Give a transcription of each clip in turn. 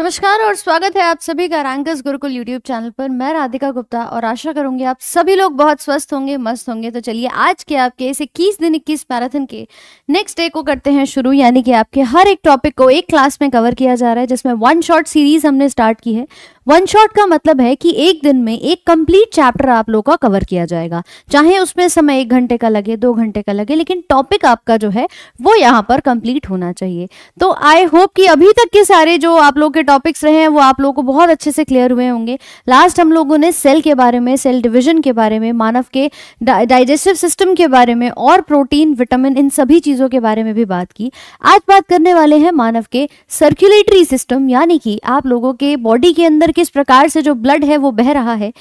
नमस्कार और स्वागत है आप सभी का रैंकस गुरुकुल यूट्यूब चैनल पर मैं राधिका गुप्ता और आशा करूंगी आप सभी लोग बहुत स्वस्थ होंगे मस्त होंगे तो चलिए आज के आपके इस इक्कीस दिन इक्कीस मैराथन के नेक्स्ट डे को करते हैं शुरू यानी कि आपके हर एक टॉपिक को एक क्लास में कवर किया जा रहा है जिसमें वन शॉर्ट सीरीज हमने स्टार्ट की है वन शॉट का मतलब है कि एक दिन में एक कंप्लीट चैप्टर आप लोगों का कवर किया जाएगा चाहे उसमें समय एक घंटे का लगे दो घंटे का लगे लेकिन टॉपिक आपका जो है वो यहाँ पर कंप्लीट होना चाहिए तो आई होप कि अभी तक के सारे जो आप लोग के टॉपिक्स रहे हैं वो आप लोगों को बहुत अच्छे से क्लियर हुए होंगे लास्ट हम लोगों ने सेल के बारे में सेल डिविजन के बारे में मानव के डाइजेस्टिव सिस्टम के बारे में और प्रोटीन विटामिन इन सभी चीज़ों के बारे में भी बात की आज बात करने वाले हैं मानव के सर्क्यूलेटरी सिस्टम यानी कि आप लोगों के बॉडी के अंदर किस प्रकार से जो ब्लड है वो बह रहा है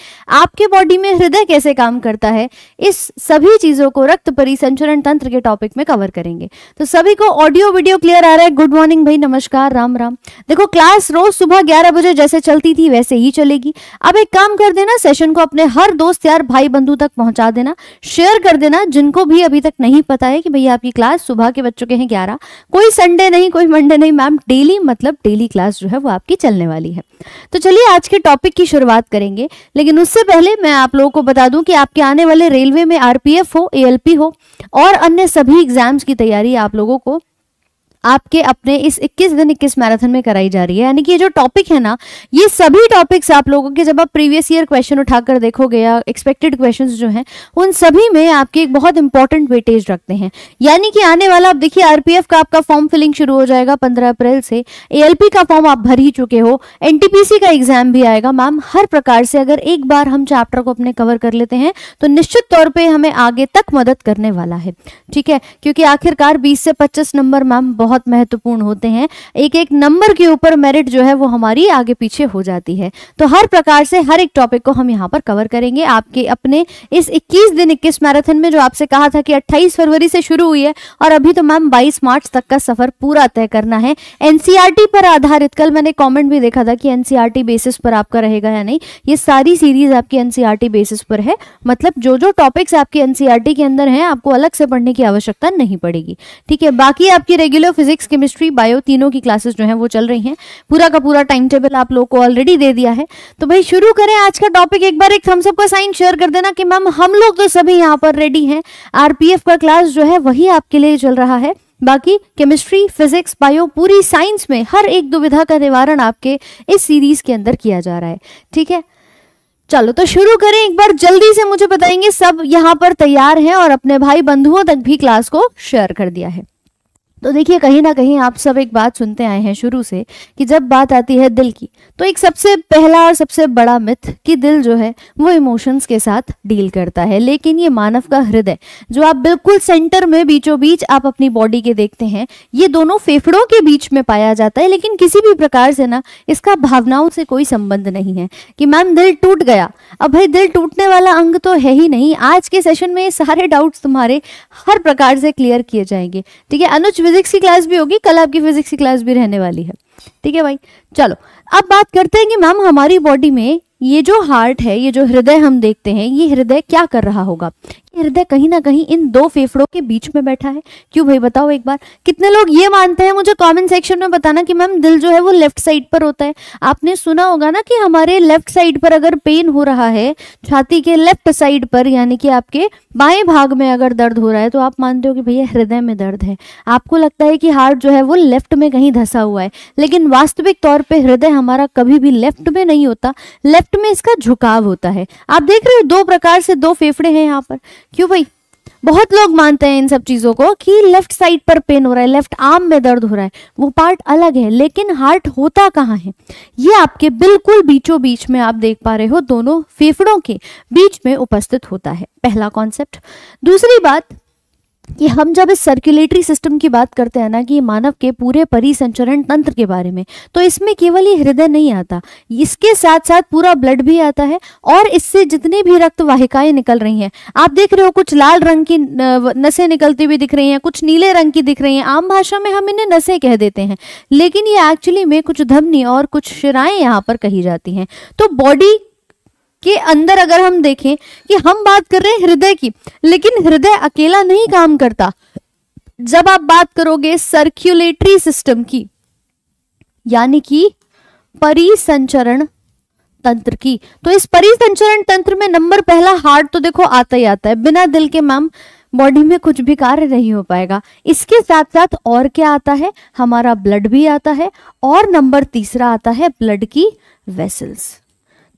आपके बॉडी में हृदय कैसे काम करता है इस सभी चीज़ों को रक्त परिसंचरण तंत्र के टॉपिक में कवर करेंगे तो सभी को ऑडियो वीडियो क्लियर आ रहा है गुड मॉर्निंग भाई नमस्कार राम राम देखो क्लास रोज सुबह ग्यारह बजे जैसे चलती थी वैसे ही चलेगी अब एक काम कर देना सेशन को अपने हर दोस्त यार भाई बंधु तक पहुंचा देना शेयर कर देना जिनको भी अभी तक नहीं पता है कि भैया आपकी क्लास सुबह के बच्चों के हैं ग्यारह कोई संडे नहीं कोई मंडे नहीं मैम डेली मतलब डेली क्लास जो है वो आपकी चलने वाली है तो चलिए आज के टॉपिक की शुरुआत करेंगे लेकिन उससे पहले मैं आप लोगों को बता दूं कि आपके आने वाले रेलवे में आरपीएफ हो एएलपी हो और अन्य सभी एग्जाम्स की तैयारी आप लोगों को आपके अपने इस 21 दिन 21 मैराथन में कराई जा रही है यानी कि ये जो टॉपिक है ना ये सभी टॉपिक्स आप लोगों के जब आप प्रीवियस ईयर क्वेश्चन उठाकर देखोगे या एक्सपेक्टेड क्वेश्चन जो हैं उन सभी में आपके एक बहुत इंपॉर्टेंट वेटेज रखते हैं यानी कि आने वाला आप देखिए आरपीएफ का आपका फॉर्म फिलिंग शुरू हो जाएगा पंद्रह अप्रैल से एएलपी का फॉर्म आप भर ही चुके हो एनटीपीसी का एग्जाम भी आएगा मैम हर प्रकार से अगर एक बार हम चैप्टर को अपने कवर कर लेते हैं तो निश्चित तौर पर हमें आगे तक मदद करने वाला है ठीक है क्योंकि आखिरकार बीस से पच्चीस नंबर मैम बहुत बहुत महत्वपूर्ण होते हैं एक एक नंबर के ऊपर मेरिट जो है वो हमारी आगे पीछे हो जाती है तो हर प्रकार से हर एक टॉपिक को हम यहाँ पर कवर करेंगे आपके अपने इस 21 दिन 21 मैराथन में जो आपसे कहा था कि 28 फरवरी से शुरू हुई है और अभी तो मैम 22 मार्च तक का सफर पूरा तय करना है एनसीईआरटी e पर आधारित कल मैंने कॉमेंट भी देखा था कि एनसीईआरटी बेसिस e पर आपका रहेगा या नहीं ये सारी सीरीज आपकी एनसीईआरटी बेसिस पर है मतलब जो जो टॉपिक्स आपके एनसीईआरटी e के अंदर हैं आपको अलग से पढ़ने की आवश्यकता नहीं पड़ेगी ठीक है बाकी आपकी रेगुलर फिजिक्स केमिस्ट्री बायो तीनों की क्लासेस जो है वो चल रही हैं पूरा का पूरा टाइम टेबल आप लोग को ऑलरेडी दे दिया है तो भाई शुरू करें आज का टॉपिक एक बार एक थम्सअप का साइन शेयर कर देना कि मैम हम लोग तो सभी यहाँ पर रेडी हैं आरपीएफ का क्लास जो है वही आपके लिए चल रहा है बाकी केमिस्ट्री फिजिक्स बायो पूरी साइंस में हर एक दुविधा का निवारण आपके इस सीरीज के अंदर किया जा रहा है ठीक है चलो तो शुरू करें एक बार जल्दी से मुझे बताएंगे सब यहाँ पर तैयार हैं और अपने भाई बंधुओं तक भी क्लास को शेयर कर दिया है तो देखिए कहीं ना कहीं आप सब एक बात सुनते आए हैं शुरू से कि जब बात आती है दिल की तो एक सबसे पहला और सबसे बड़ा मिथ कि दिल जो है वो इमोशंस के साथ डील करता है लेकिन ये मानव का हृदय जो आप बिल्कुल सेंटर में बीचों बीच आप अपनी बॉडी के देखते हैं ये दोनों फेफड़ों के बीच में पाया जाता है लेकिन किसी भी प्रकार से ना इसका भावनाओं से कोई संबंध नहीं है कि मैम दिल टूट गया अब भाई दिल टूटने वाला अंग तो है ही नहीं आज के सेशन में सारे डाउट्स तुम्हारे हर प्रकार से क्लियर किए जाएंगे ठीक है अनुज फिजिक्स की क्लास भी होगी कल आपकी फिजिक्स की क्लास भी रहने वाली है ठीक है भाई चलो अब बात करते हैं कि मैम हमारी बॉडी में ये जो हार्ट है ये जो हृदय हम देखते हैं ये हृदय क्या कर रहा होगा हृदय कहीं ना कहीं इन दो फेफड़ों के बीच में बैठा है क्यों भाई बताओ एक बार कितने लोग ये मानते हैं मुझे कमेंट सेक्शन में बताना कि मैम दिल जो है वो लेफ्ट साइड पर होता है आपने सुना होगा ना कि हमारे लेफ्ट साइड पर अगर पेन हो रहा है छाती के लेफ्ट साइड पर यानी कि आपके बाएं भाग में अगर दर्द हो रहा है तो आप मानते हो कि भैया हृदय में दर्द है आपको लगता है कि हार्ट जो है वो लेफ्ट में कहीं धसा हुआ है लेकिन वास्तविक तौर पर हृदय हमारा कभी भी लेफ्ट में नहीं होता लेफ्ट में इसका झुकाव होता है आप देख रहे हो दो प्रकार से दो फेफड़े हैं यहाँ पर क्यों भाई बहुत लोग मानते हैं इन सब चीज़ों को कि लेफ्ट साइड पर पेन हो रहा है लेफ्ट आर्म में दर्द हो रहा है वो पार्ट अलग है लेकिन हार्ट होता कहाँ है ये आपके बिल्कुल बीचों बीच में आप देख पा रहे हो दोनों फेफड़ों के बीच में उपस्थित होता है पहला कॉन्सेप्ट दूसरी बात कि हम जब इस सर्कुलेटरी सिस्टम की बात करते हैं ना कि मानव के पूरे परिसंचरण तंत्र के बारे में तो इसमें केवल ही हृदय नहीं आता इसके साथ साथ पूरा ब्लड भी आता है और इससे जितनी भी रक्त वाहिकाएं निकल रही हैं आप देख रहे हो कुछ लाल रंग की नसें निकलती हुई दिख रही हैं कुछ नीले रंग की दिख रही हैं आम भाषा में हम इन्हें नशे कह देते हैं लेकिन ये एक्चुअली में कुछ धमनी और कुछ शिराएं यहाँ पर कही जाती हैं तो बॉडी के अंदर अगर हम देखें कि हम बात कर रहे हैं हृदय की लेकिन हृदय अकेला नहीं काम करता जब आप बात करोगे सर्क्यूलेटरी सिस्टम की यानी कि परिसंचरण तंत्र की तो इस परिसंचरण तंत्र में नंबर पहला हार्ट तो देखो आता ही आता है बिना दिल के मैम बॉडी में कुछ भी कार्य नहीं हो पाएगा इसके साथ साथ और क्या आता है हमारा ब्लड भी आता है और नंबर तीसरा आता है ब्लड की वेसल्स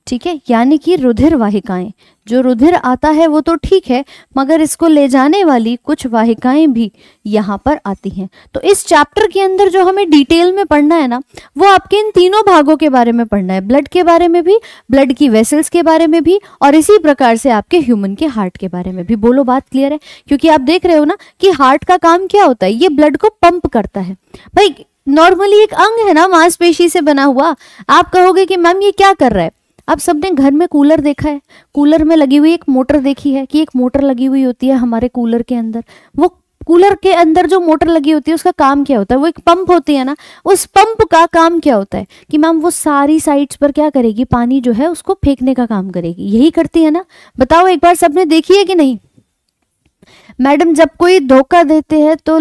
ठीक है यानी कि रुधिर वाहिकाएं जो रुधिर आता है वो तो ठीक है मगर इसको ले जाने वाली कुछ वाहिकाएं भी यहाँ पर आती हैं तो इस चैप्टर के अंदर जो हमें डिटेल में पढ़ना है ना वो आपके इन तीनों भागों के बारे में पढ़ना है ब्लड के बारे में भी ब्लड की वेसल्स के बारे में भी और इसी प्रकार से आपके ह्यूमन के हार्ट के बारे में भी बोलो बात क्लियर है क्योंकि आप देख रहे हो ना कि हार्ट का काम क्या होता है ये ब्लड को पंप करता है भाई नॉर्मली एक अंग है ना मांसपेशी से बना हुआ आप कहोगे कि मैम ये क्या कर रहा है अब सबने घर में कूलर देखा है कूलर में लगी हुई एक मोटर देखी है कि एक मोटर लगी हुई होती है हमारे कूलर के अंदर वो कूलर के अंदर जो मोटर लगी होती है उसका काम क्या होता है वो एक पंप होती है ना उस पंप का काम क्या होता है कि मैम वो सारी साइड्स पर क्या करेगी पानी जो है उसको फेंकने का काम करेगी यही करती है ना बताओ एक बार सबने देखी है कि नहीं मैडम जब कोई धोखा देते हैं तो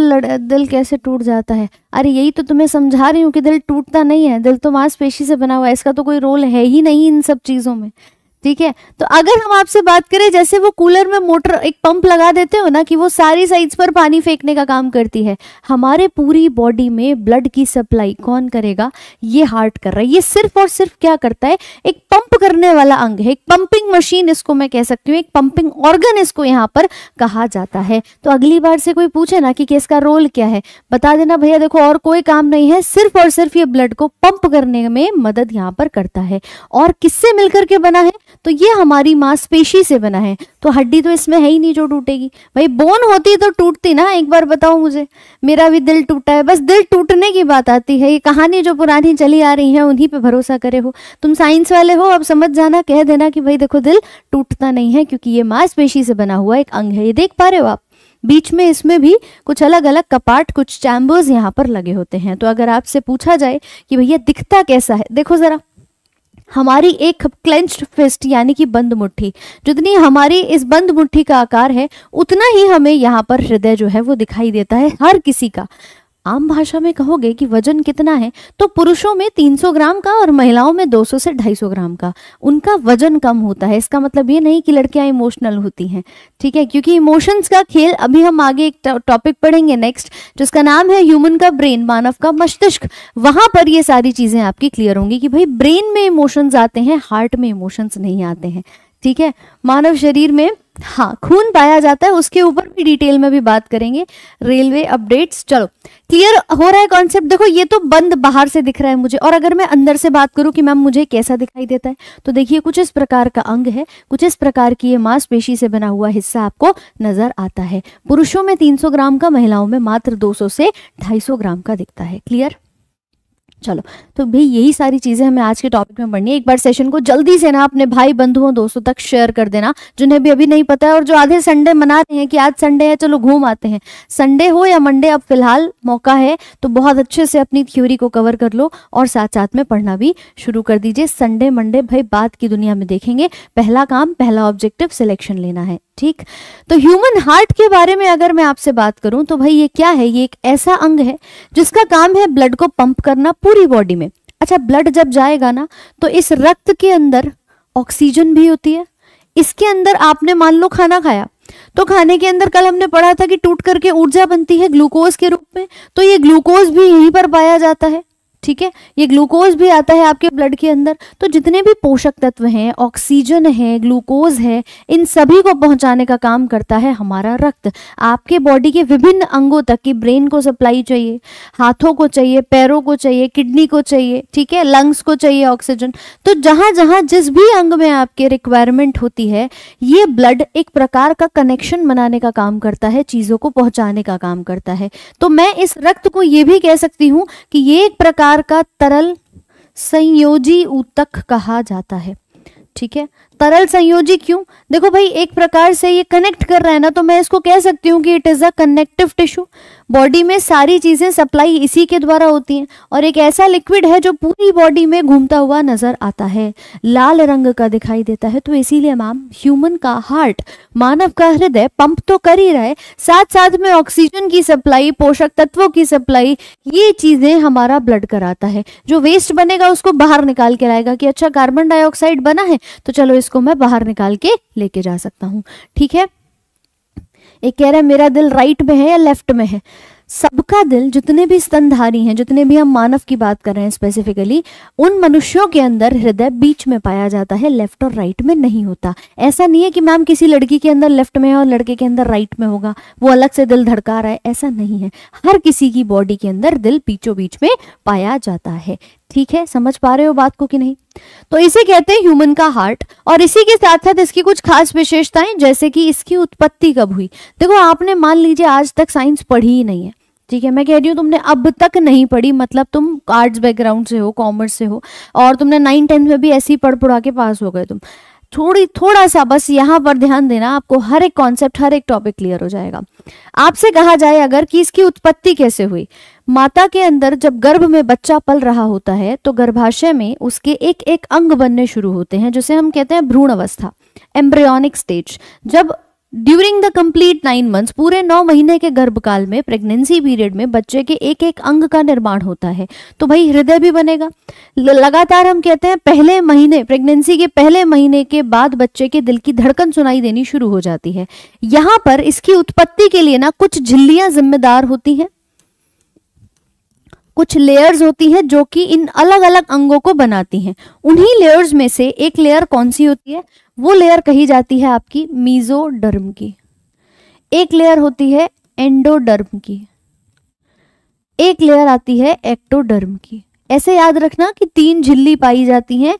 दिल कैसे टूट जाता है अरे यही तो तुम्हें समझा रही हूँ कि दिल टूटता नहीं है दिल तो मांसपेशी से बना हुआ है इसका तो कोई रोल है ही नहीं इन सब चीज़ों में ठीक है तो अगर हम आपसे बात करें जैसे वो कूलर में मोटर एक पंप लगा देते हो ना कि वो सारी साइड्स पर पानी फेंकने का काम करती है हमारे पूरी बॉडी में ब्लड की सप्लाई कौन करेगा ये हार्ट कर रहा है ये सिर्फ और सिर्फ क्या करता है एक पंप करने वाला अंग है एक पंपिंग मशीन इसको मैं कह सकती हूँ एक पंपिंग ऑर्गन इसको यहाँ पर कहा जाता है तो अगली बार से कोई पूछे ना कि इसका रोल क्या है बता देना भैया देखो और कोई काम नहीं है सिर्फ और सिर्फ ये ब्लड को पंप करने में मदद यहाँ पर करता है और किससे मिलकर के बना है तो ये हमारी मांसपेशी से बना है तो हड्डी तो इसमें है ही नहीं जो टूटेगी भाई बोन होती तो टूटती ना एक बार बताओ मुझे मेरा भी दिल टूटा है बस दिल टूटने की बात आती है ये कहानी जो पुरानी चली आ रही है उन्हीं पर भरोसा करे हो तुम साइंस वाले हो अब समझ जाना कह देना कि भाई देखो दिल टूटता नहीं है क्योंकि ये मांसपेशी से बना हुआ एक अंग है ये देख पा रहे हो आप बीच में इसमें भी कुछ अलग अलग कपाट कुछ चैम्बर्स यहाँ पर लगे होते हैं तो अगर आपसे पूछा जाए कि भैया दिखता कैसा है देखो ज़रा हमारी एक क्लेंच्ड फिस्ट यानी कि बंद मुट्ठी जितनी हमारी इस बंद मुट्ठी का आकार है उतना ही हमें यहाँ पर हृदय जो है वो दिखाई देता है हर किसी का आम भाषा में कहोगे कि वजन कितना है तो पुरुषों में 300 ग्राम का और महिलाओं में 200 से 250 ग्राम का उनका वजन कम होता है इसका मतलब ये नहीं कि लड़कियां इमोशनल होती हैं ठीक है क्योंकि इमोशंस का खेल अभी हम आगे एक टॉपिक पढ़ेंगे नेक्स्ट जिसका नाम है ह्यूमन का ब्रेन मानव का मस्तिष्क वहां पर ये सारी चीजें आपकी क्लियर होंगी कि भाई ब्रेन में इमोशंस आते हैं हार्ट में इमोशंस नहीं आते हैं ठीक है मानव शरीर में हाँ खून पाया जाता है उसके ऊपर भी डिटेल में भी बात करेंगे रेलवे अपडेट्स चलो क्लियर हो रहा है कॉन्सेप्ट देखो ये तो बंद बाहर से दिख रहा है मुझे और अगर मैं अंदर से बात करूँ कि मैम मुझे कैसा दिखाई देता है तो देखिए कुछ इस प्रकार का अंग है कुछ इस प्रकार की ये मांसपेशी से बना हुआ हिस्सा आपको नजर आता है पुरुषों में तीन ग्राम का महिलाओं में मात्र दो से ढाई ग्राम का दिखता है क्लियर चलो तो भाई यही सारी चीज़ें हमें आज के टॉपिक में पढ़नी है एक बार सेशन को जल्दी से ना अपने भाई बंधुओं दोस्तों तक शेयर कर देना जिन्हें भी अभी नहीं पता है और जो आधे संडे मना रहे हैं कि आज संडे है चलो घूम आते हैं संडे हो या मंडे अब फिलहाल मौका है तो बहुत अच्छे से अपनी थ्योरी को कवर कर लो और साथ साथ में पढ़ना भी शुरू कर दीजिए संडे मंडे भाई बात की दुनिया में देखेंगे पहला काम पहला ऑब्जेक्टिव सिलेक्शन लेना है ठीक तो ह्यूमन हार्ट के बारे में अगर मैं आपसे बात करूं तो भाई ये क्या है ये एक ऐसा अंग है जिसका काम है ब्लड को पंप करना पूरी बॉडी में अच्छा ब्लड जब जाएगा ना तो इस रक्त के अंदर ऑक्सीजन भी होती है इसके अंदर आपने मान लो खाना खाया तो खाने के अंदर कल हमने पढ़ा था कि टूट करके ऊर्जा बनती है ग्लूकोज के रूप में तो ये ग्लूकोज भी यहीं पर पाया जाता है ठीक है ये ग्लूकोज भी आता है आपके ब्लड के अंदर तो जितने भी पोषक तत्व हैं ऑक्सीजन है ग्लूकोज है इन सभी को पहुंचाने का काम करता है हमारा रक्त आपके बॉडी के विभिन्न अंगों तक की ब्रेन को सप्लाई चाहिए हाथों को चाहिए पैरों को चाहिए किडनी को चाहिए ठीक है लंग्स को चाहिए ऑक्सीजन तो जहां जहां जिस भी अंग में आपके रिक्वायरमेंट होती है ये ब्लड एक प्रकार का कनेक्शन बनाने का काम करता है चीज़ों को पहुंचाने का काम करता है तो मैं इस रक्त को ये भी कह सकती हूँ कि ये एक प्रकार प्रकार का तरल संयोजी ऊतक कहा जाता है ठीक है तरल संयोजी क्यों देखो भाई एक प्रकार से ये कनेक्ट कर रहा है ना तो मैं इसको कह सकती हूँ कि it is a connective tissue body में सारी चीज़ें सप्लाई इसी के द्वारा होती हैं और एक ऐसा लिक्विड है जो पूरी बॉडी में घूमता हुआ नजर आता है लाल रंग का दिखाई देता है तो इसीलिए मैम ह्यूमन का हार्ट मानव का हृदय पंप तो कर ही रहा है साथ साथ में ऑक्सीजन की सप्लाई पोषक तत्वों की सप्लाई ये चीज़ें हमारा ब्लड कराता है जो वेस्ट बनेगा उसको बाहर निकाल के लाएगा कि अच्छा कार्बन डाइऑक्साइड बना है तो चलो इसको मैं बाहर निकाल के लेके जा सकता हूँ ठीक है एक कह रहा है मेरा दिल राइट में है या लेफ्ट में है सबका दिल जितने भी स्तनधारी हैं जितने भी हम मानव की बात कर रहे हैं स्पेसिफिकली उन मनुष्यों के अंदर हृदय बीच में पाया जाता है लेफ्ट और राइट में नहीं होता ऐसा नहीं है कि मैम किसी लड़की के अंदर लेफ्ट में है और लड़के के अंदर राइट में होगा वो अलग से दिल धड़का रहा है ऐसा नहीं है हर किसी की बॉडी के अंदर दिल बीचों बीच में पाया जाता है ठीक है समझ पा रहे हो बात को कि नहीं तो इसे कहते हैं ह्यूमन का हार्ट और इसी के साथ साथ इसकी कुछ खास विशेषताएं जैसे कि इसकी उत्पत्ति कब हुई देखो आपने मान लीजिए आज तक साइंस पढ़ी ही नहीं है ठीक है मैं कह रही हूँ तुमने अब तक नहीं पढ़ी मतलब तुम आर्ट्स बैकग्राउंड से हो कॉमर्स से हो और तुमने नाइन टेंथ में भी ऐसे ही पढ़ पढ़ा के पास हो गए तुम थोड़ी थोड़ा सा बस यहाँ पर ध्यान देना आपको हर एक कॉन्सेप्ट हर एक टॉपिक क्लियर हो जाएगा आपसे कहा जाए अगर कि इसकी उत्पत्ति कैसे हुई माता के अंदर जब गर्भ में बच्चा पल रहा होता है तो गर्भाशय में उसके एक एक अंग बनने शुरू होते हैं जिसे हम कहते हैं भ्रूण अवस्था एम्ब्रियोनिक स्टेज जब during the complete nine months पूरे नौ महीने के गर्भकाल में प्रेगनेंसी पीरियड में बच्चे के एक एक अंग का निर्माण होता है तो भाई हृदय भी बनेगा लगातार हम कहते हैं पहले महीने प्रेगनेंसी के पहले महीने के बाद बच्चे के दिल की धड़कन सुनाई देनी शुरू हो जाती है यहाँ पर इसकी उत्पत्ति के लिए ना कुछ झिल्लियां जिम्मेदार होती हैं कुछ लेयर्स होती हैं जो कि इन अलग अलग अंगों को बनाती हैं उन्हीं लेयर्स में से एक लेयर कौन सी होती है वो लेयर कही जाती है आपकी मीजोडर्म की एक लेयर होती है एंडोडर्म की एक लेयर आती है एक्टोडर्म की ऐसे याद रखना कि तीन झिल्ली पाई जाती हैं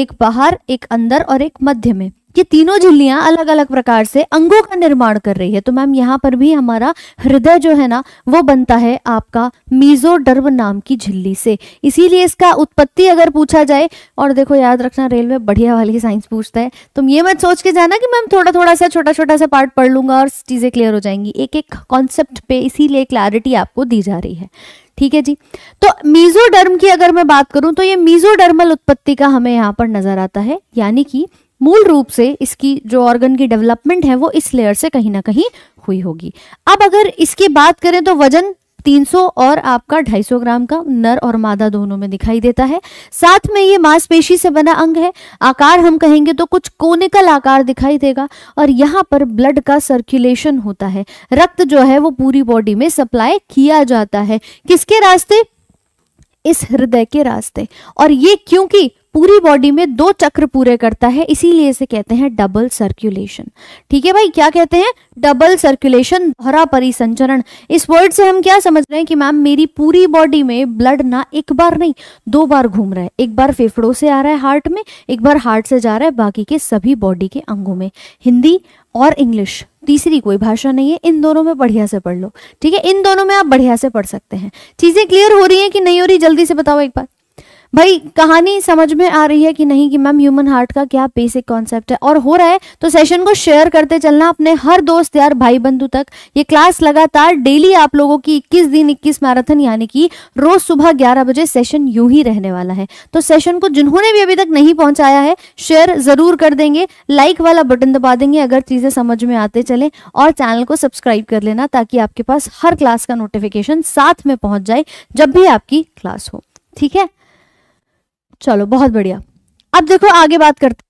एक बाहर एक अंदर और एक मध्य में ये तीनों झिल्लियां अलग अलग प्रकार से अंगों का निर्माण कर रही है तो मैम यहाँ पर भी हमारा हृदय जो है ना वो बनता है आपका मीजोडर्म नाम की झिल्ली से इसीलिए इसका उत्पत्ति अगर पूछा जाए और देखो याद रखना रेलवे बढ़िया वाली साइंस पूछता है तुम ये मत सोच के जाना कि मैम थोड़ा थोड़ा सा छोटा छोटा सा पार्ट पढ़ लूंगा और चीज़ें क्लियर हो जाएंगी एक एक कॉन्सेप्ट पे इसीलिए क्लैरिटी आपको दी जा रही है ठीक है जी तो मीजोडर्म की अगर मैं बात करूं तो ये मीजोडर्मल उत्पत्ति का हमें यहाँ पर नजर आता है यानी कि मूल रूप से इसकी जो ऑर्गन की डेवलपमेंट है वो इस लेयर से कहीं ना कहीं हुई होगी अब अगर इसकी बात करें तो वजन 300 और आपका 250 ग्राम का नर और मादा दोनों में दिखाई देता है साथ में ये मांसपेशी से बना अंग है आकार हम कहेंगे तो कुछ कोनिकल आकार दिखाई देगा और यहाँ पर ब्लड का सर्कुलेशन होता है रक्त जो है वो पूरी बॉडी में सप्लाई किया जाता है किसके रास्ते इस हृदय के रास्ते और ये क्योंकि पूरी बॉडी में दो चक्र पूरे करता है इसीलिए इसे कहते हैं डबल सर्कुलेशन ठीक है भाई क्या कहते हैं डबल सर्कुलेशन दोहरा परिसंचरण इस वर्ड से हम क्या समझ रहे हैं कि मैम मेरी पूरी बॉडी में ब्लड ना एक बार नहीं दो बार घूम रहा है एक बार फेफड़ों से आ रहा है हार्ट में एक बार हार्ट से जा रहा है बाकी के सभी बॉडी के अंगों में हिंदी और इंग्लिश तीसरी कोई भाषा नहीं है इन दोनों में बढ़िया से पढ़ लो ठीक है इन दोनों में आप बढ़िया से पढ़ सकते हैं चीजें क्लियर हो रही हैं कि नहीं हो रही जल्दी से बताओ एक बार भाई कहानी समझ में आ रही है कि नहीं कि मैम ह्यूमन हार्ट का क्या बेसिक कॉन्सेप्ट है और हो रहा है तो सेशन को शेयर करते चलना अपने हर दोस्त यार भाई बंधु तक ये क्लास लगातार डेली आप लोगों की 21 दिन 21 मैराथन यानी कि रोज सुबह 11 बजे सेशन यूं ही रहने वाला है तो सेशन को जिन्होंने भी अभी तक नहीं पहुंचाया है शेयर जरूर कर देंगे लाइक वाला बटन दबा देंगे अगर चीजें समझ में आते चले और चैनल को सब्सक्राइब कर लेना ताकि आपके पास हर क्लास का नोटिफिकेशन साथ में पहुंच जाए जब भी आपकी क्लास हो ठीक है चलो बहुत बढ़िया अब देखो आगे बात करते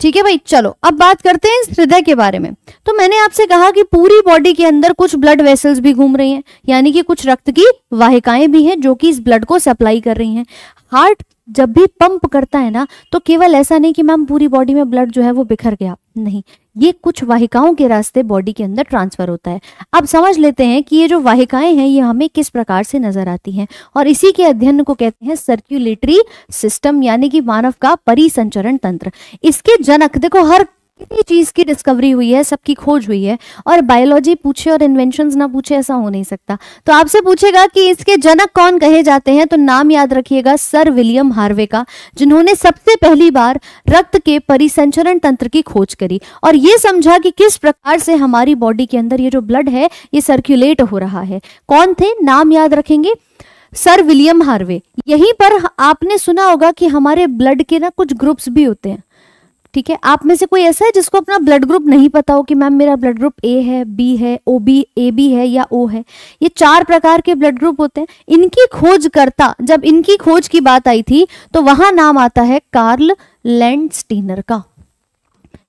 ठीक है भाई चलो अब बात करते हैं हृदय के बारे में तो मैंने आपसे कहा कि पूरी बॉडी के अंदर कुछ ब्लड वेसल्स भी घूम रही हैं यानी कि कुछ रक्त की वाहिकाएं भी हैं जो कि इस ब्लड को सप्लाई कर रही हैं हार्ट जब भी पंप करता है ना तो केवल ऐसा नहीं कि मैम पूरी बॉडी में ब्लड जो है वो बिखर गया नहीं ये कुछ वाहिकाओं के रास्ते बॉडी के अंदर ट्रांसफर होता है अब समझ लेते हैं कि ये जो वाहिकाएं हैं ये हमें किस प्रकार से नजर आती हैं और इसी के अध्ययन को कहते हैं सर्क्यूलेटरी सिस्टम यानी कि मानव का परिसंचरण तंत्र इसके जनक देखो हर भी चीज़ की डिस्कवरी हुई है सबकी खोज हुई है और बायोलॉजी पूछे और इन्वेंशन ना पूछे ऐसा हो नहीं सकता तो आपसे पूछेगा कि इसके जनक कौन कहे जाते हैं तो नाम याद रखिएगा सर विलियम हार्वे का जिन्होंने सबसे पहली बार रक्त के परिसंचरण तंत्र की खोज करी और ये समझा कि किस प्रकार से हमारी बॉडी के अंदर ये जो ब्लड है ये सर्क्यूलेट हो रहा है कौन थे नाम याद रखेंगे सर विलियम हार्वे यहीं पर आपने सुना होगा कि हमारे ब्लड के ना कुछ ग्रुप्स भी होते हैं ठीक है आप में से कोई ऐसा है जिसको अपना ब्लड ग्रुप नहीं पता हो कि मैम मेरा ब्लड ग्रुप ए है बी है ओ बी ए बी है या ओ है ये चार प्रकार के ब्लड ग्रुप होते हैं इनकी खोजकर्ता जब इनकी खोज की बात आई थी तो वहां नाम आता है कार्ल लैंड स्टीनर का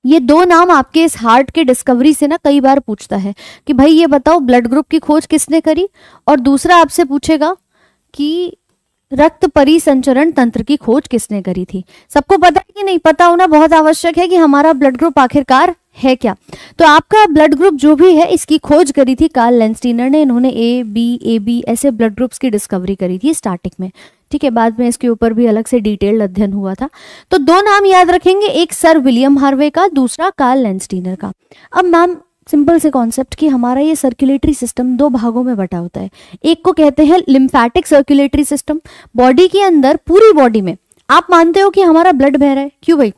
ये दो नाम आपके इस हार्ट के डिस्कवरी से ना कई बार पूछता है कि भाई ये बताओ ब्लड ग्रुप की खोज किसने करी और दूसरा आपसे पूछेगा कि रक्त परिसंचरण तंत्र की खोज किसने करी थी सबको पता है कि नहीं पता होना बहुत आवश्यक है कि हमारा ब्लड ग्रुप आखिरकार है क्या तो आपका ब्लड ग्रुप जो भी है इसकी खोज करी थी कार्ल लेंस्टीनर ने इन्होंने ए बी ए बी ऐसे ब्लड ग्रुप्स की डिस्कवरी करी थी स्टार्टिंग में ठीक है बाद में इसके ऊपर भी अलग से डिटेल्ड अध्ययन हुआ था तो दो नाम याद रखेंगे एक सर विलियम हार्वे का दूसरा कार्ल लेंस्टीनर का अब मैम सिंपल से कॉन्सेप्ट कि हमारा ये सर्कुलेटरी सिस्टम दो भागों में बटा होता है एक को कहते हैं लिम्फैटिक सर्कुलेटरी सिस्टम बॉडी के अंदर पूरी बॉडी में आप मानते हो कि हमारा ब्लड बह रहा है क्यों भाई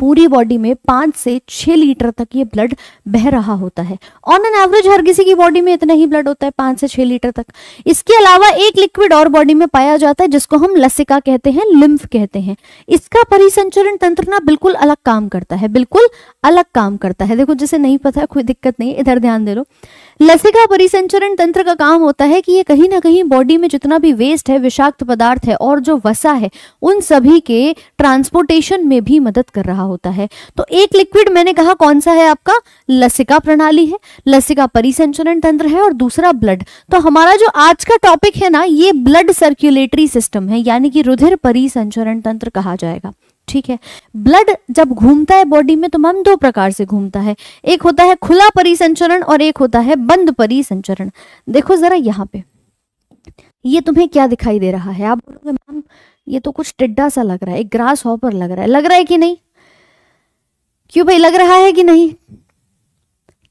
पूरी बॉडी में पांच से छह लीटर तक ये ब्लड बह रहा होता है ऑन एन एवरेज हर किसी की बॉडी में इतना ही ब्लड होता है पांच से छह लीटर तक इसके अलावा एक लिक्विड और बॉडी में पाया जाता है जिसको हम लसिका कहते हैं लिम्फ कहते हैं इसका परिसंचरण तंत्र ना बिल्कुल अलग काम करता है बिल्कुल अलग काम करता है देखो जिसे नहीं पता कोई दिक्कत नहीं इधर ध्यान दे लो लसिका परिसंचरण तंत्र का काम होता है कि ये कहीं ना कहीं बॉडी में जितना भी वेस्ट है विषाक्त पदार्थ है और जो वसा है उन सभी के ट्रांसपोर्टेशन में भी मदद कर रहा होता है तो एक लिक्विड मैंने कहा कौन सा है आपका लसिका प्रणाली है लसिका परिसंचरण तंत्र है और दूसरा ब्लड तो हमारा जो आज का टॉपिक है ना ये ब्लड सर्क्यूलेटरी सिस्टम है यानी कि रुधिर परिसंचरण तंत्र कहा जाएगा ठीक है ब्लड जब घूमता है बॉडी में तो मैम दो प्रकार से घूमता है एक होता है खुला परिसंचरण और एक होता है बंद परिसंचरण देखो जरा यहाँ पे ये तुम्हें क्या दिखाई दे रहा है आप बोलोगे मैम ये तो कुछ टिड्डा सा लग रहा है एक ग्रास हॉपर लग रहा है लग रहा है कि नहीं क्यों भाई लग रहा है कि नहीं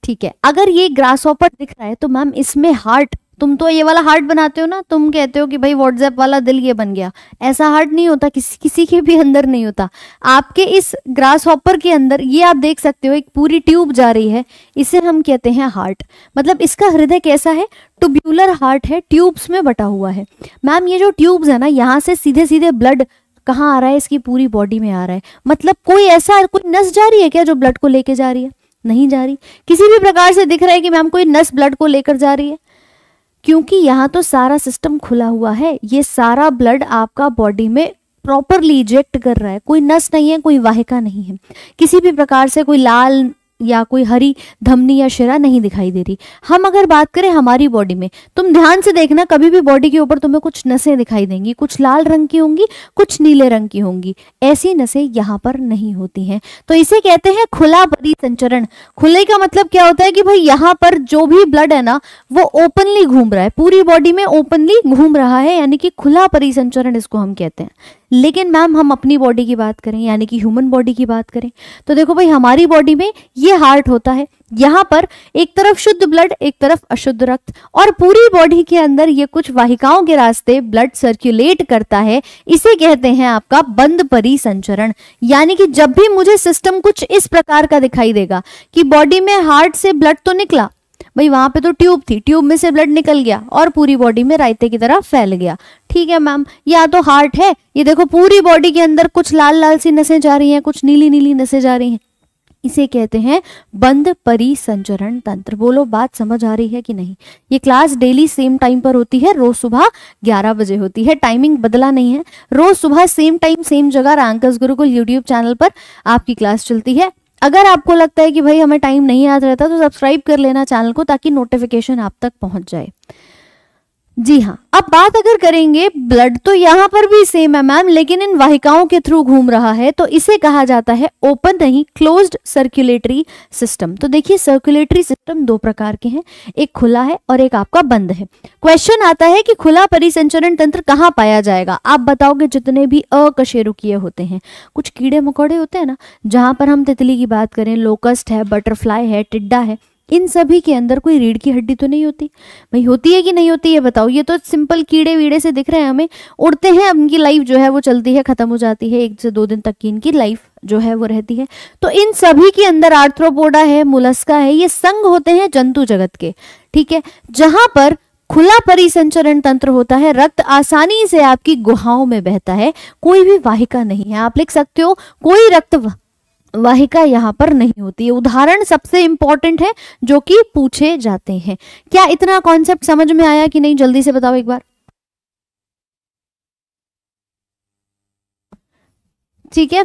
ठीक है अगर ये ग्रास ऑपर दिख रहा है तो मैम इसमें हार्ट तुम तो ये वाला हार्ट बनाते हो ना तुम कहते हो कि भाई व्हाट्सएप वाला दिल ये बन गया ऐसा हार्ट नहीं होता किसी किसी के भी अंदर नहीं होता आपके इस ग्रास हॉपर के अंदर ये आप देख सकते हो एक पूरी ट्यूब जा रही है इसे हम कहते हैं हार्ट मतलब इसका हृदय कैसा है ट्यूब्यूलर हार्ट है ट्यूब्स में बटा हुआ है मैम ये जो ट्यूब्स है ना यहाँ से सीधे सीधे ब्लड कहाँ आ रहा है इसकी पूरी बॉडी में आ रहा है मतलब कोई ऐसा कोई नस जा रही है क्या जो ब्लड को लेके जा रही है नहीं जा रही किसी भी प्रकार से दिख रहा है कि मैम कोई नस ब्लड को लेकर जा रही है क्योंकि यहाँ तो सारा सिस्टम खुला हुआ है ये सारा ब्लड आपका बॉडी में प्रॉपरली इजेक्ट कर रहा है कोई नस नहीं है कोई वाहिका नहीं है किसी भी प्रकार से कोई लाल या कोई हरी धमनी या शिरा नहीं दिखाई दे रही हम अगर बात करें हमारी बॉडी में तुम ध्यान से देखना कभी भी बॉडी के ऊपर तुम्हें कुछ नसें दिखाई देंगी कुछ लाल रंग की होंगी कुछ नीले रंग की होंगी ऐसी नसें यहाँ पर नहीं होती हैं तो इसे कहते हैं खुला परिसंचरण खुले का मतलब क्या होता है कि भाई यहाँ पर जो भी ब्लड है ना वो ओपनली घूम रहा है पूरी बॉडी में ओपनली घूम रहा है यानी कि खुला परिसंचरण इसको हम कहते हैं लेकिन मैम हम अपनी बॉडी की बात करें यानी कि ह्यूमन बॉडी की बात करें तो देखो भाई हमारी बॉडी में ये हार्ट होता है यहाँ पर एक तरफ शुद्ध ब्लड एक तरफ अशुद्ध रक्त और पूरी बॉडी के अंदर ये कुछ वाहिकाओं के रास्ते ब्लड सर्क्यूलेट करता है इसे कहते हैं आपका बंद परिसंचरण यानी कि जब भी मुझे सिस्टम कुछ इस प्रकार का दिखाई देगा कि बॉडी में हार्ट से ब्लड तो निकला भाई वहां पे तो ट्यूब थी ट्यूब में से ब्लड निकल गया और पूरी बॉडी में रायते की तरह फैल गया ठीक है मैम या तो हार्ट है ये देखो पूरी बॉडी के अंदर कुछ लाल लाल सी नसें जा रही हैं कुछ नीली नीली नसें जा रही हैं इसे कहते हैं बंद परिसंचरण तंत्र बोलो बात समझ आ रही है कि नहीं ये क्लास डेली सेम टाइम पर होती है रोज सुबह 11 बजे होती है टाइमिंग बदला नहीं है रोज सुबह सेम टाइम सेम जगह रैंकर्स गुरुकुल यूट्यूब चैनल पर आपकी क्लास चलती है अगर आपको लगता है कि भाई हमें टाइम नहीं याद रहता तो सब्सक्राइब कर लेना चैनल को ताकि नोटिफिकेशन आप तक पहुंच जाए जी हाँ अब बात अगर करेंगे ब्लड तो यहाँ पर भी सेम है मैम लेकिन इन वाहिकाओं के थ्रू घूम रहा है तो इसे कहा जाता है ओपन नहीं क्लोज्ड सर्कुलेटरी सिस्टम तो देखिए सर्कुलेटरी सिस्टम दो प्रकार के हैं एक खुला है और एक आपका बंद है क्वेश्चन आता है कि खुला परिसंचरण तंत्र कहाँ पाया जाएगा आप बताओगे जितने भी अकशेरुकीय होते हैं कुछ कीड़े मकोड़े होते हैं ना जहाँ पर हम तितली की बात करें लोकस्ट है बटरफ्लाई है टिड्डा है इन सभी के अंदर कोई रीढ़ की हड्डी तो नहीं होती भाई होती है कि नहीं होती है बताओ ये तो सिंपल कीड़े वीड़े से दिख रहे हैं हमें उड़ते हैं उनकी लाइफ जो है वो चलती है खत्म हो जाती है एक से दो दिन तक की इनकी लाइफ जो है वो रहती है तो इन सभी के अंदर आर्थ्रोपोडा है मुलस्का है ये संघ होते हैं जंतु जगत के ठीक है जहां पर खुला परिसंचरण तंत्र होता है रक्त आसानी से आपकी गुहाओं में बहता है कोई भी वाहिका नहीं है आप लिख सकते हो कोई रक्त वाहिका यहाँ पर नहीं होती है उदाहरण सबसे इंपॉर्टेंट है जो कि पूछे जाते हैं क्या इतना कॉन्सेप्ट समझ में आया कि नहीं जल्दी से बताओ एक बार ठीक है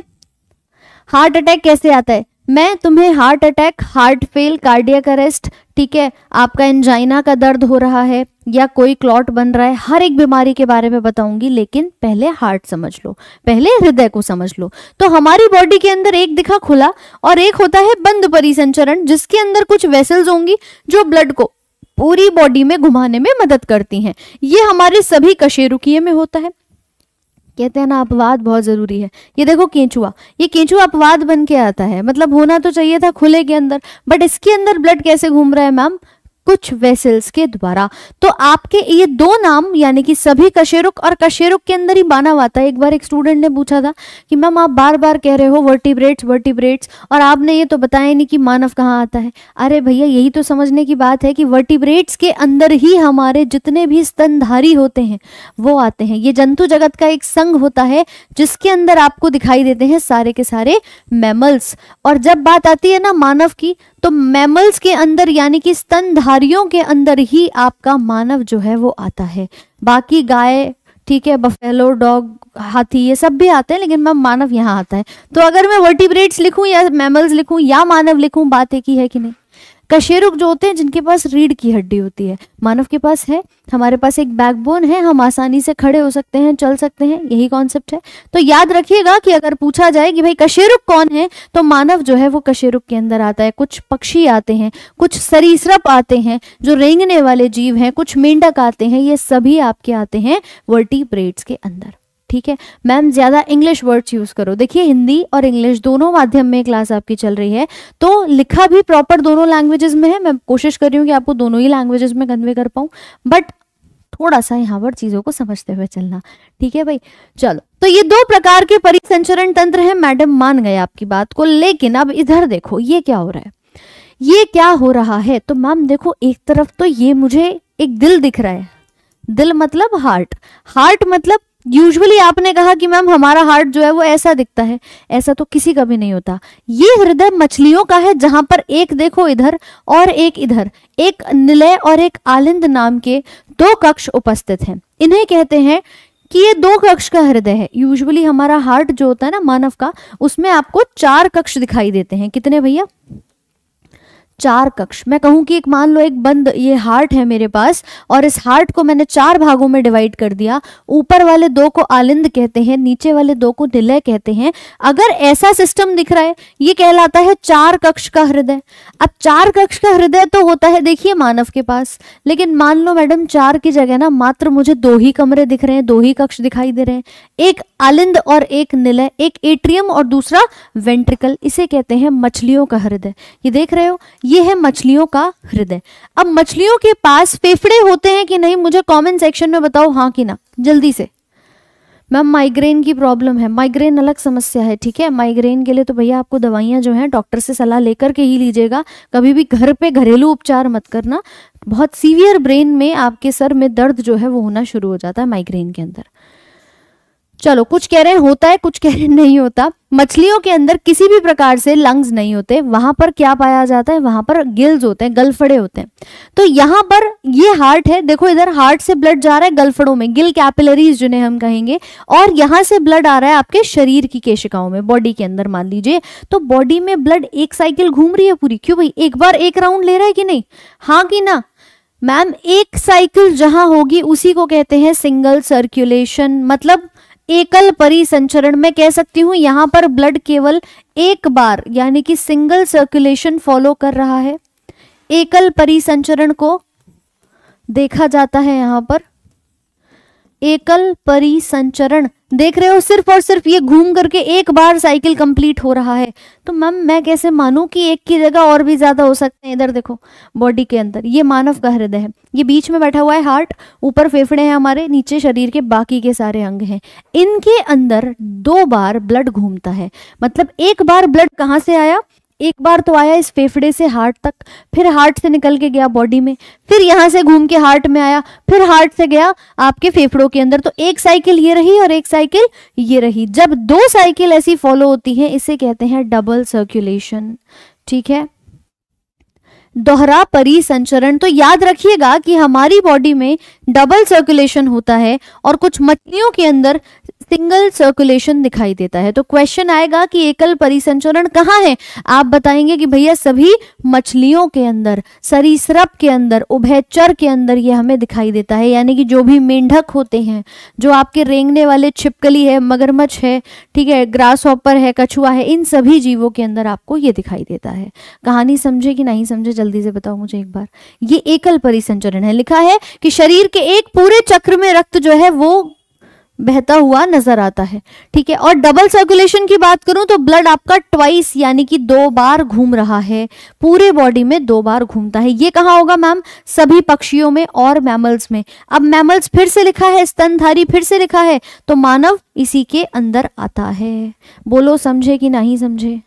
हार्ट अटैक कैसे आता है मैं तुम्हें heart attack heart fail cardiac arrest ठीक है आपका एंजाइना का दर्द हो रहा है या कोई क्लॉट बन रहा है हर एक बीमारी के बारे में बताऊंगी लेकिन पहले हार्ट समझ लो पहले हृदय को समझ लो तो हमारी बॉडी के अंदर एक दिखा खुला और एक होता है बंद परिसंचरण जिसके अंदर कुछ वेसल्स होंगी जो ब्लड को पूरी बॉडी में घुमाने में मदद करती हैं ये हमारे सभी कशेरुकीय में होता है कहते हैं ना अपवाद बहुत ज़रूरी है ये देखो केंचुआ ये केंचुआ अपवाद बन के आता है मतलब होना तो चाहिए था खुले के अंदर बट इसके अंदर ब्लड कैसे घूम रहा है मैम कुछ वेसल्स के द्वारा तो आपके ये दो नाम यानी कि सभी कशेरुक और कशेरुक के अंदर ही माना हुआ था एक बार एक स्टूडेंट ने पूछा था कि मैम आप बार बार कह रहे हो वर्टिब्रेट्स वर्टिब्रेट्स और आपने ये तो बताया नहीं कि मानव कहाँ आता है अरे भैया यही तो समझने की बात है कि वर्टिब्रेट्स के अंदर ही हमारे जितने भी स्तनधारी होते हैं वो आते हैं ये जंतु जगत का एक संघ होता है जिसके अंदर आपको दिखाई देते हैं सारे के सारे मैमल्स और जब बात आती है ना मानव की तो मैमल्स के अंदर यानी कि स्तनधारियों के अंदर ही आपका मानव जो है वो आता है बाकी गाय ठीक है बफेलो डॉग हाथी ये सब भी आते हैं लेकिन मैम मानव यहाँ आता है तो अगर मैं वर्टिब्रेट्स लिखूं या मैमल्स लिखूं या मानव लिखूं बात एक ही है कि नहीं कशेरुक जो होते हैं जिनके पास रीढ़ की हड्डी होती है मानव के पास है हमारे पास एक बैकबोन है हम आसानी से खड़े हो सकते हैं चल सकते हैं यही कॉन्सेप्ट है तो याद रखिएगा कि अगर पूछा जाए कि भाई कशेरुक कौन है तो मानव जो है वो कशेरुक के अंदर आता है कुछ पक्षी आते हैं कुछ सरीसृप आते हैं जो रेंगने वाले जीव हैं कुछ मेंढक आते हैं ये सभी आपके आते हैं वर्टी के अंदर ठीक है मैम ज़्यादा इंग्लिश वर्ड्स यूज़ करो देखिए हिंदी और इंग्लिश दोनों माध्यम में क्लास आपकी चल रही है तो लिखा भी प्रॉपर दोनों लैंग्वेजेस में है मैं कोशिश कर रही हूँ कि आपको दोनों ही लैंग्वेजेस में कन्वे कर पाऊँ बट थोड़ा सा यहाँ पर चीज़ों को समझते हुए चलना ठीक है भाई चलो तो ये दो प्रकार के परिसंचरण तंत्र हैं मैडम मान गए आपकी बात को लेकिन अब इधर देखो ये क्या हो रहा है ये क्या हो रहा है तो मैम देखो एक तरफ तो ये मुझे एक दिल दिख रहा है दिल मतलब हार्ट हार्ट मतलब यूजुअली आपने कहा कि मैम हमारा हार्ट जो है वो ऐसा दिखता है ऐसा तो किसी का भी नहीं होता ये हृदय मछलियों का है जहां पर एक देखो इधर और एक इधर एक निलय और एक आलिंद नाम के दो कक्ष उपस्थित हैं इन्हें कहते हैं कि ये दो कक्ष का हृदय है यूजुअली हमारा हार्ट जो होता है ना मानव का उसमें आपको चार कक्ष दिखाई देते हैं कितने भैया चार कक्ष मैं कहूं कि एक मान लो एक बंद ये हार्ट है मेरे पास और इस हार्ट को मैंने चार भागों में डिवाइड कर दिया ऊपर वाले दो को आलिंद कहते हैं नीचे वाले दो को निलय कहते हैं अगर ऐसा सिस्टम दिख रहा है ये कहलाता है चार कक्ष का हृदय अब चार कक्ष का हृदय तो होता है देखिए मानव के पास लेकिन मान लो मैडम चार की जगह ना मात्र मुझे दो ही कमरे दिख रहे हैं दो ही कक्ष दिखाई दे रहे हैं एक आलिंद और एक निलय एक एट्रियम और दूसरा वेंट्रिकल इसे कहते हैं मछलियों का हृदय ये देख रहे हो ये है मछलियों का हृदय अब मछलियों के पास फेफड़े होते हैं कि नहीं मुझे कमेंट सेक्शन में बताओ हाँ कि ना जल्दी से मैम माइग्रेन की प्रॉब्लम है माइग्रेन अलग समस्या है ठीक है माइग्रेन के लिए तो भैया आपको दवाइयाँ जो हैं डॉक्टर से सलाह लेकर के ही लीजिएगा कभी भी घर पे घरेलू उपचार मत करना बहुत सीवियर ब्रेन में आपके सर में दर्द जो है वो होना शुरू हो जाता है माइग्रेन के अंदर चलो कुछ कह रहे हैं होता है कुछ कह रहे हैं नहीं होता मछलियों के अंदर किसी भी प्रकार से लंग्स नहीं होते वहां पर क्या पाया जाता है वहां पर गिल्स होते हैं गलफड़े होते हैं तो यहाँ पर ये हार्ट है देखो इधर हार्ट से ब्लड जा रहा है गलफड़ों में गिल कैपिलरीज जिन्हें हम कहेंगे और यहाँ से ब्लड आ रहा है आपके शरीर की केशिकाओं में बॉडी के अंदर मान लीजिए तो बॉडी में ब्लड एक साइकिल घूम रही है पूरी क्यों भाई एक बार एक राउंड ले रहा है कि नहीं हाँ कि ना मैम एक साइकिल जहां होगी उसी को कहते हैं सिंगल सर्कुलेशन मतलब एकल परिसंचरण में कह सकती हूं यहां पर ब्लड केवल एक बार यानी कि सिंगल सर्कुलेशन फॉलो कर रहा है एकल परिसंचरण को देखा जाता है यहां पर एकल परिसंचरण देख रहे हो सिर्फ और सिर्फ ये घूम करके एक बार साइकिल कंप्लीट हो रहा है तो मैम मैं कैसे मानूं कि एक की जगह और भी ज़्यादा हो सकते हैं इधर देखो बॉडी के अंदर ये मानव का हृदय है ये बीच में बैठा हुआ है हार्ट ऊपर फेफड़े हैं हमारे नीचे शरीर के बाकी के सारे अंग हैं इनके अंदर दो बार ब्लड घूमता है मतलब एक बार ब्लड कहाँ से आया एक बार तो आया इस फेफड़े से हार्ट तक फिर हार्ट से निकल के गया बॉडी में फिर यहां से घूम के हार्ट में आया फिर हार्ट से गया आपके फेफड़ों के अंदर तो एक साइकिल ये रही और एक साइकिल ये रही जब दो साइकिल ऐसी फॉलो होती हैं इसे कहते हैं डबल सर्कुलेशन ठीक है दोहरा परिसंचरण तो याद रखिएगा कि हमारी बॉडी में डबल सर्कुलेशन होता है और कुछ मछलियों के अंदर सिंगल सर्कुलेशन दिखाई देता है तो क्वेश्चन आएगा कि एकल परिसंचरण कहाँ है आप बताएंगे कि भैया सभी मछलियों के अंदर सरीसृप के अंदर उभयचर के अंदर ये हमें दिखाई देता है यानी कि जो भी मेंढक होते हैं जो आपके रेंगने वाले छिपकली है मगरमच्छ है ठीक है ग्रास ऑपर है कछुआ है इन सभी जीवों के अंदर आपको ये दिखाई देता है कहानी समझे कि नहीं समझे जल्दी से बताओ मुझे एक बार ये एकल परिसंचरण है लिखा है कि शरीर के एक पूरे चक्र में रक्त जो है वो बहता हुआ नजर आता है ठीक है और डबल सर्कुलेशन की बात करूं तो ब्लड आपका ट्वाइस यानी कि दो बार घूम रहा है पूरे बॉडी में दो बार घूमता है ये कहाँ होगा मैम सभी पक्षियों में और मैमल्स में अब मैमल्स फिर से लिखा है स्तनधारी फिर से लिखा है तो मानव इसी के अंदर आता है बोलो समझे कि नहीं समझे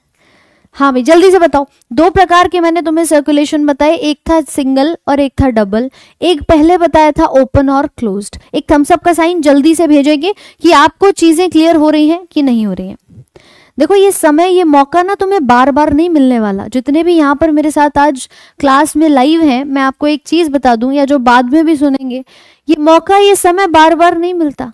हाँ भाई जल्दी से बताओ दो प्रकार के मैंने तुम्हें सर्कुलेशन बताए एक था सिंगल और एक था डबल एक पहले बताया था ओपन और क्लोज्ड एक थम्सअप का साइन जल्दी से भेजेंगे कि आपको चीजें क्लियर हो रही हैं कि नहीं हो रही हैं देखो ये समय ये मौका ना तुम्हें बार बार नहीं मिलने वाला जितने भी यहाँ पर मेरे साथ आज क्लास में लाइव हैं मैं आपको एक चीज बता दूं या जो बाद में भी सुनेंगे ये मौका ये समय बार बार नहीं मिलता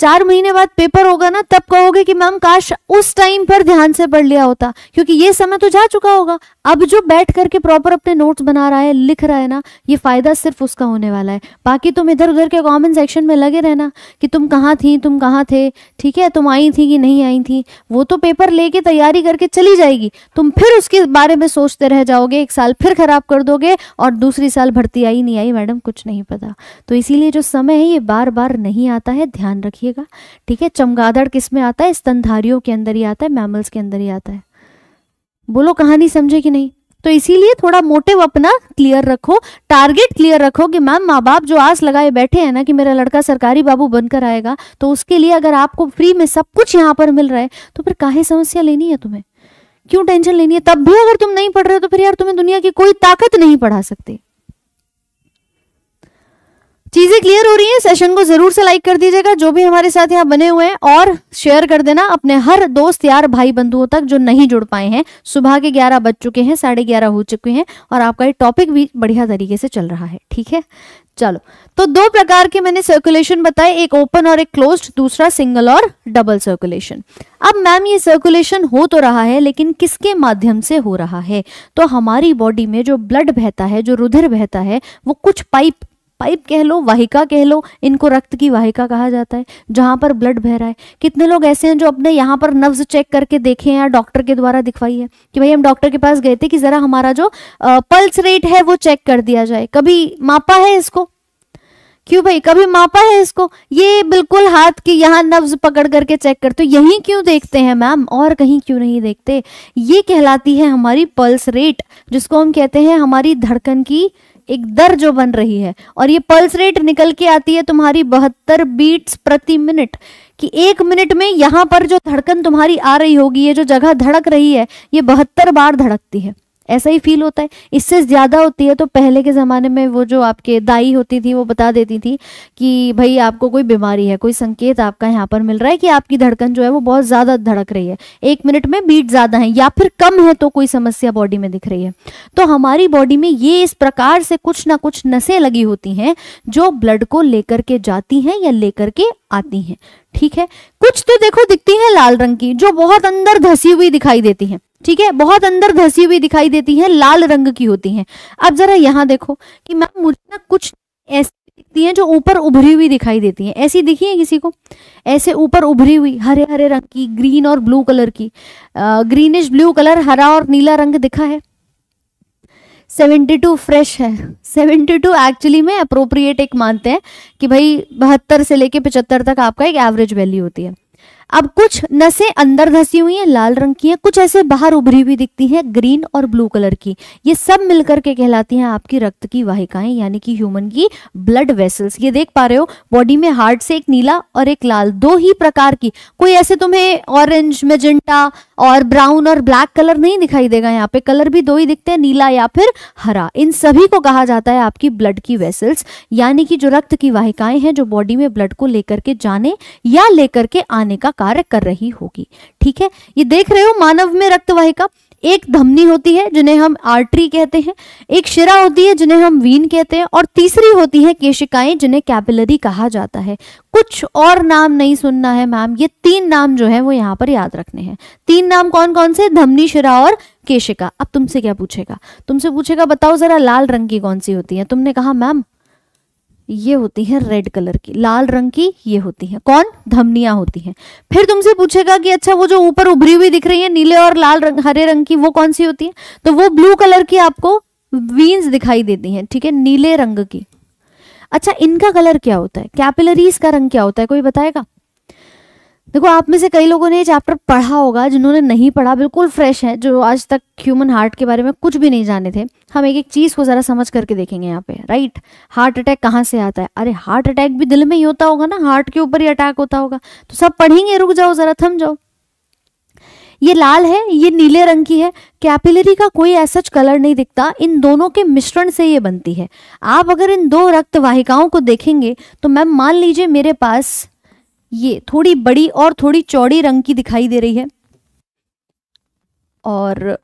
चार महीने बाद पेपर होगा ना तब कहोगे कि मैम काश उस टाइम पर ध्यान से पढ़ लिया होता क्योंकि ये समय तो जा चुका होगा अब जो बैठ करके प्रॉपर अपने नोट्स बना रहा है लिख रहा है ना ये फायदा सिर्फ उसका होने वाला है बाकी तुम इधर उधर के कॉमेंट सेक्शन में लगे रहना कि तुम कहाँ थी तुम कहाँ थे ठीक है तुम आई थी कि नहीं आई थी वो तो पेपर लेके तैयारी करके चली जाएगी तुम फिर उसके बारे में सोचते रह जाओगे एक साल फिर खराब कर दोगे और दूसरी साल भर्ती आई नहीं आई मैडम कुछ नहीं पता तो इसीलिए जो समय है ये बार बार नहीं आता है ध्यान रखिए रखिएगा ठीक है चमगादड़ किस में आता है स्तनधारियों के अंदर ही आता है मैमल्स के अंदर ही आता है बोलो कहानी समझे कि नहीं तो इसीलिए थोड़ा मोटिव अपना क्लियर रखो टारगेट क्लियर रखो कि मैम माँ बाप जो आस लगाए बैठे हैं ना कि मेरा लड़का सरकारी बाबू बनकर आएगा तो उसके लिए अगर आपको फ्री में सब कुछ यहाँ पर मिल रहा है तो फिर काहे समस्या लेनी है तुम्हें क्यों टेंशन लेनी है तब भी अगर तुम नहीं पढ़ रहे हो तो फिर यार तुम्हें दुनिया की कोई ताकत नहीं पढ़ा सकती चीजें क्लियर हो रही हैं सेशन को जरूर से लाइक कर दीजिएगा जो भी हमारे साथ यहाँ बने हुए हैं और शेयर कर देना अपने हर दोस्त यार भाई बंधुओं तक जो नहीं जुड़ पाए हैं सुबह के ग्यारह बज चुके हैं साढ़े ग्यारह हो चुके हैं और आपका ये टॉपिक भी बढ़िया तरीके से चल रहा है ठीक है चलो तो दो प्रकार के मैंने सर्कुलेशन बताए एक ओपन और एक क्लोज दूसरा सिंगल और डबल सर्कुलेशन अब मैम ये सर्कुलेशन हो तो रहा है लेकिन किसके माध्यम से हो रहा है तो हमारी बॉडी में जो ब्लड बहता है जो रुधिर बहता है वो कुछ पाइप पाइप कह लो वाहिका कह लो इनको रक्त की वाहिका कहा जाता है जहां पर ब्लड बह रहा है कितने लोग ऐसे हैं जो अपने यहाँ पर नब्ज चेक करके देखे हैं या डॉक्टर के द्वारा दिखवाई है कि भाई हम डॉक्टर के पास गए थे कि ज़रा हमारा जो पल्स रेट है वो चेक कर दिया जाए कभी मापा है इसको क्यों भाई कभी मापा है इसको ये बिल्कुल हाथ की यहाँ नब्ज पकड़ करके चेक करते तो यही क्यों देखते हैं मैम और कहीं क्यों नहीं देखते ये कहलाती है हमारी पल्स रेट जिसको हम कहते हैं हमारी धड़कन की एक दर जो बन रही है और ये पल्स रेट निकल के आती है तुम्हारी बहत्तर बीट्स प्रति मिनट कि एक मिनट में यहां पर जो धड़कन तुम्हारी आ रही होगी ये जो जगह धड़क रही है ये बहत्तर बार धड़कती है ऐसा ही फील होता है इससे ज़्यादा होती है तो पहले के ज़माने में वो जो आपके दाई होती थी वो बता देती थी कि भाई आपको कोई बीमारी है कोई संकेत आपका यहाँ पर मिल रहा है कि आपकी धड़कन जो है वो बहुत ज़्यादा धड़क रही है एक मिनट में बीट ज़्यादा है या फिर कम है तो कोई समस्या बॉडी में दिख रही है तो हमारी बॉडी में ये इस प्रकार से कुछ ना कुछ नशें लगी होती हैं जो ब्लड को लेकर के जाती हैं या लेकर के आती हैं ठीक है कुछ तो देखो दिखती हैं लाल रंग की जो बहुत अंदर धसी हुई दिखाई देती हैं ठीक है बहुत अंदर धसी हुई दिखाई देती है लाल रंग की होती है अब जरा यहाँ देखो कि मैम मुझे ना कुछ ऐसी दिखती है जो ऊपर उभरी हुई दिखाई देती है ऐसी दिखी है किसी को ऐसे ऊपर उभरी हुई हरे हरे रंग की ग्रीन और ब्लू कलर की ग्रीनिश ब्लू कलर हरा और नीला रंग दिखा है 72 फ्रेश है 72 एक्चुअली में अप्रोप्रिएट एक मानते हैं कि भाई बहत्तर से लेके 75 तक आपका एक एवरेज वैल्यू होती है अब कुछ नसें अंदर धसी हुई हैं लाल रंग की हैं कुछ ऐसे बाहर उभरी हुई दिखती हैं ग्रीन और ब्लू कलर की ये सब मिलकर के कहलाती हैं आपकी रक्त की वाहिकाएं यानी कि ह्यूमन की ब्लड वेसल्स ये देख पा रहे हो बॉडी में हार्ट से एक नीला और एक लाल दो ही प्रकार की कोई ऐसे तुम्हें ऑरेंज मेजेंटा और ब्राउन और ब्लैक कलर नहीं दिखाई देगा यहाँ पे कलर भी दो ही दिखते हैं नीला या फिर हरा इन सभी को कहा जाता है आपकी ब्लड की वेसल्स यानी कि जो रक्त की वाहिकाएं हैं जो बॉडी में ब्लड को लेकर के जाने या लेकर के आने का कार्य कर रही होगी ठीक है ये देख रहे हो मानव में रक्तवाहिका एक धमनी होती है जिन्हें हम आर्टरी कहते हैं एक शिरा होती है जिन्हें हम वीन कहते हैं और तीसरी होती है केशिकाएं जिन्हें कैपिलरी कहा जाता है कुछ और नाम नहीं सुनना है मैम ये तीन नाम जो है वो यहाँ पर याद रखने हैं तीन नाम कौन कौन से धमनी शिरा और केशिका अब तुमसे क्या पूछेगा तुमसे पूछेगा बताओ जरा लाल रंग की कौन सी होती है तुमने कहा मैम ये होती है रेड कलर की लाल रंग की ये होती है कौन धमनियां होती हैं फिर तुमसे पूछेगा कि अच्छा वो जो ऊपर उभरी हुई दिख रही है नीले और लाल रंग हरे रंग की वो कौन सी होती है तो वो ब्लू कलर की आपको वीन्स दिखाई देती हैं ठीक है नीले रंग की अच्छा इनका कलर क्या होता है कैपिलरीज का रंग क्या होता है कोई बताएगा देखो आप में से कई लोगों ने ये चैप्टर पढ़ा होगा जिन्होंने नहीं पढ़ा बिल्कुल फ्रेश है जो आज तक ह्यूमन हार्ट के बारे में कुछ भी नहीं जाने थे हम एक एक चीज़ को ज़रा समझ करके देखेंगे यहाँ पे राइट हार्ट अटैक कहाँ से आता है अरे हार्ट अटैक भी दिल में ही होता होगा ना हार्ट के ऊपर ही अटैक होता होगा तो सब पढ़ेंगे रुक जाओ ज़रा थम जाओ ये लाल है ये नीले रंग की है कैपिलरी का कोई ऐसा कलर नहीं दिखता इन दोनों के मिश्रण से ये बनती है आप अगर इन दो रक्त वाहिकाओं को देखेंगे तो मैम मान लीजिए मेरे पास ये थोड़ी बड़ी और थोड़ी चौड़ी रंग की दिखाई दे रही है और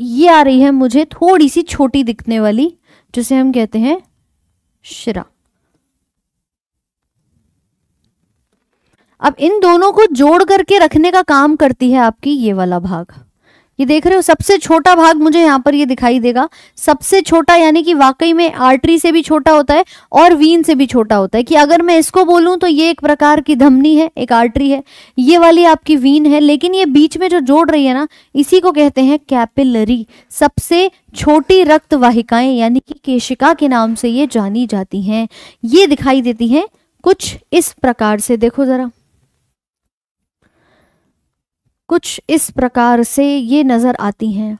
ये आ रही है मुझे थोड़ी सी छोटी दिखने वाली जिसे हम कहते हैं शिरा अब इन दोनों को जोड़ करके रखने का काम करती है आपकी ये वाला भाग ये देख रहे हो सबसे छोटा भाग मुझे यहाँ पर ये दिखाई देगा सबसे छोटा यानी कि वाकई में आर्टरी से भी छोटा होता है और वीन से भी छोटा होता है कि अगर मैं इसको बोलूं तो ये एक प्रकार की धमनी है एक आर्टरी है ये वाली आपकी वीन है लेकिन ये बीच में जो जोड़ रही है ना इसी को कहते हैं कैपिलरी सबसे छोटी रक्त वाहिकाएं यानी कि केशिका के नाम से ये जानी जाती हैं ये दिखाई देती हैं कुछ इस प्रकार से देखो ज़रा कुछ इस प्रकार से ये नज़र आती हैं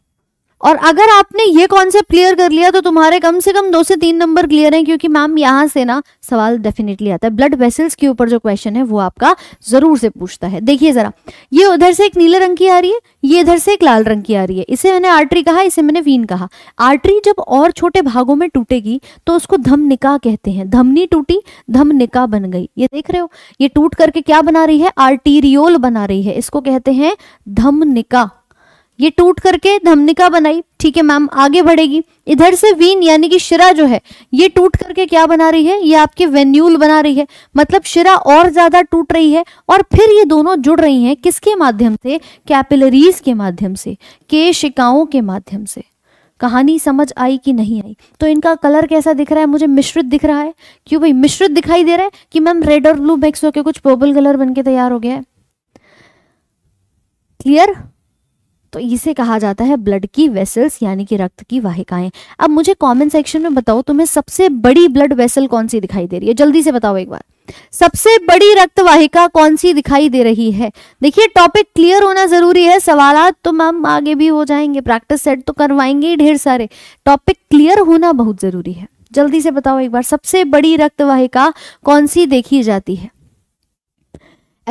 और अगर आपने ये कॉन्सेप्ट क्लियर कर लिया तो तुम्हारे कम से कम दो से तीन नंबर क्लियर हैं क्योंकि मैम यहाँ से ना सवाल डेफिनेटली आता है ब्लड वेसल्स के ऊपर जो क्वेश्चन है वो आपका जरूर से पूछता है देखिए जरा ये उधर से एक नीले रंग की आ रही है ये इधर से एक लाल रंग की आ रही है इसे मैंने आर्टरी कहा इसे मैंने वीन कहा आर्टरी जब और छोटे भागों में टूटेगी तो उसको धम निका कहते हैं धमनी टूटी धम निका बन गई ये देख रहे हो ये टूट करके क्या बना रही है आर्टीरियोल बना रही है इसको कहते हैं धम निका ये टूट करके धमनिका बनाई ठीक है मैम आगे बढ़ेगी इधर से वीन यानी कि शिरा जो है ये टूट करके क्या बना रही है ये आपके वेन्यूल बना रही है मतलब शिरा और ज्यादा टूट रही है और फिर ये दोनों जुड़ रही हैं किसके माध्यम से कैपिलरीज के माध्यम से केशिकाओं के माध्यम से कहानी समझ आई कि नहीं आई तो इनका कलर कैसा दिख रहा है मुझे मिश्रित दिख रहा है क्यों भाई मिश्रित दिखाई दे रहा है कि मैम रेड और ब्लू मिक्स होकर कुछ पर्पल कलर बन के तैयार हो गया है क्लियर तो इसे कहा जाता है ब्लड की वेसल्स यानी कि रक्त की वाहिकाएं अब मुझे कमेंट सेक्शन में बताओ तुम्हें सबसे बड़ी ब्लड वेसल कौन सी दिखाई दे रही है जल्दी से बताओ एक बार सबसे बड़ी रक्त वाहिका कौन सी दिखाई दे रही है देखिए टॉपिक क्लियर होना जरूरी है सवाल तो मैम आगे भी हो जाएंगे प्रैक्टिस सेट तो करवाएंगे ही ढेर सारे टॉपिक क्लियर होना बहुत जरूरी है जल्दी से बताओ एक बार सबसे बड़ी रक्त वाहिका कौन सी देखी जाती है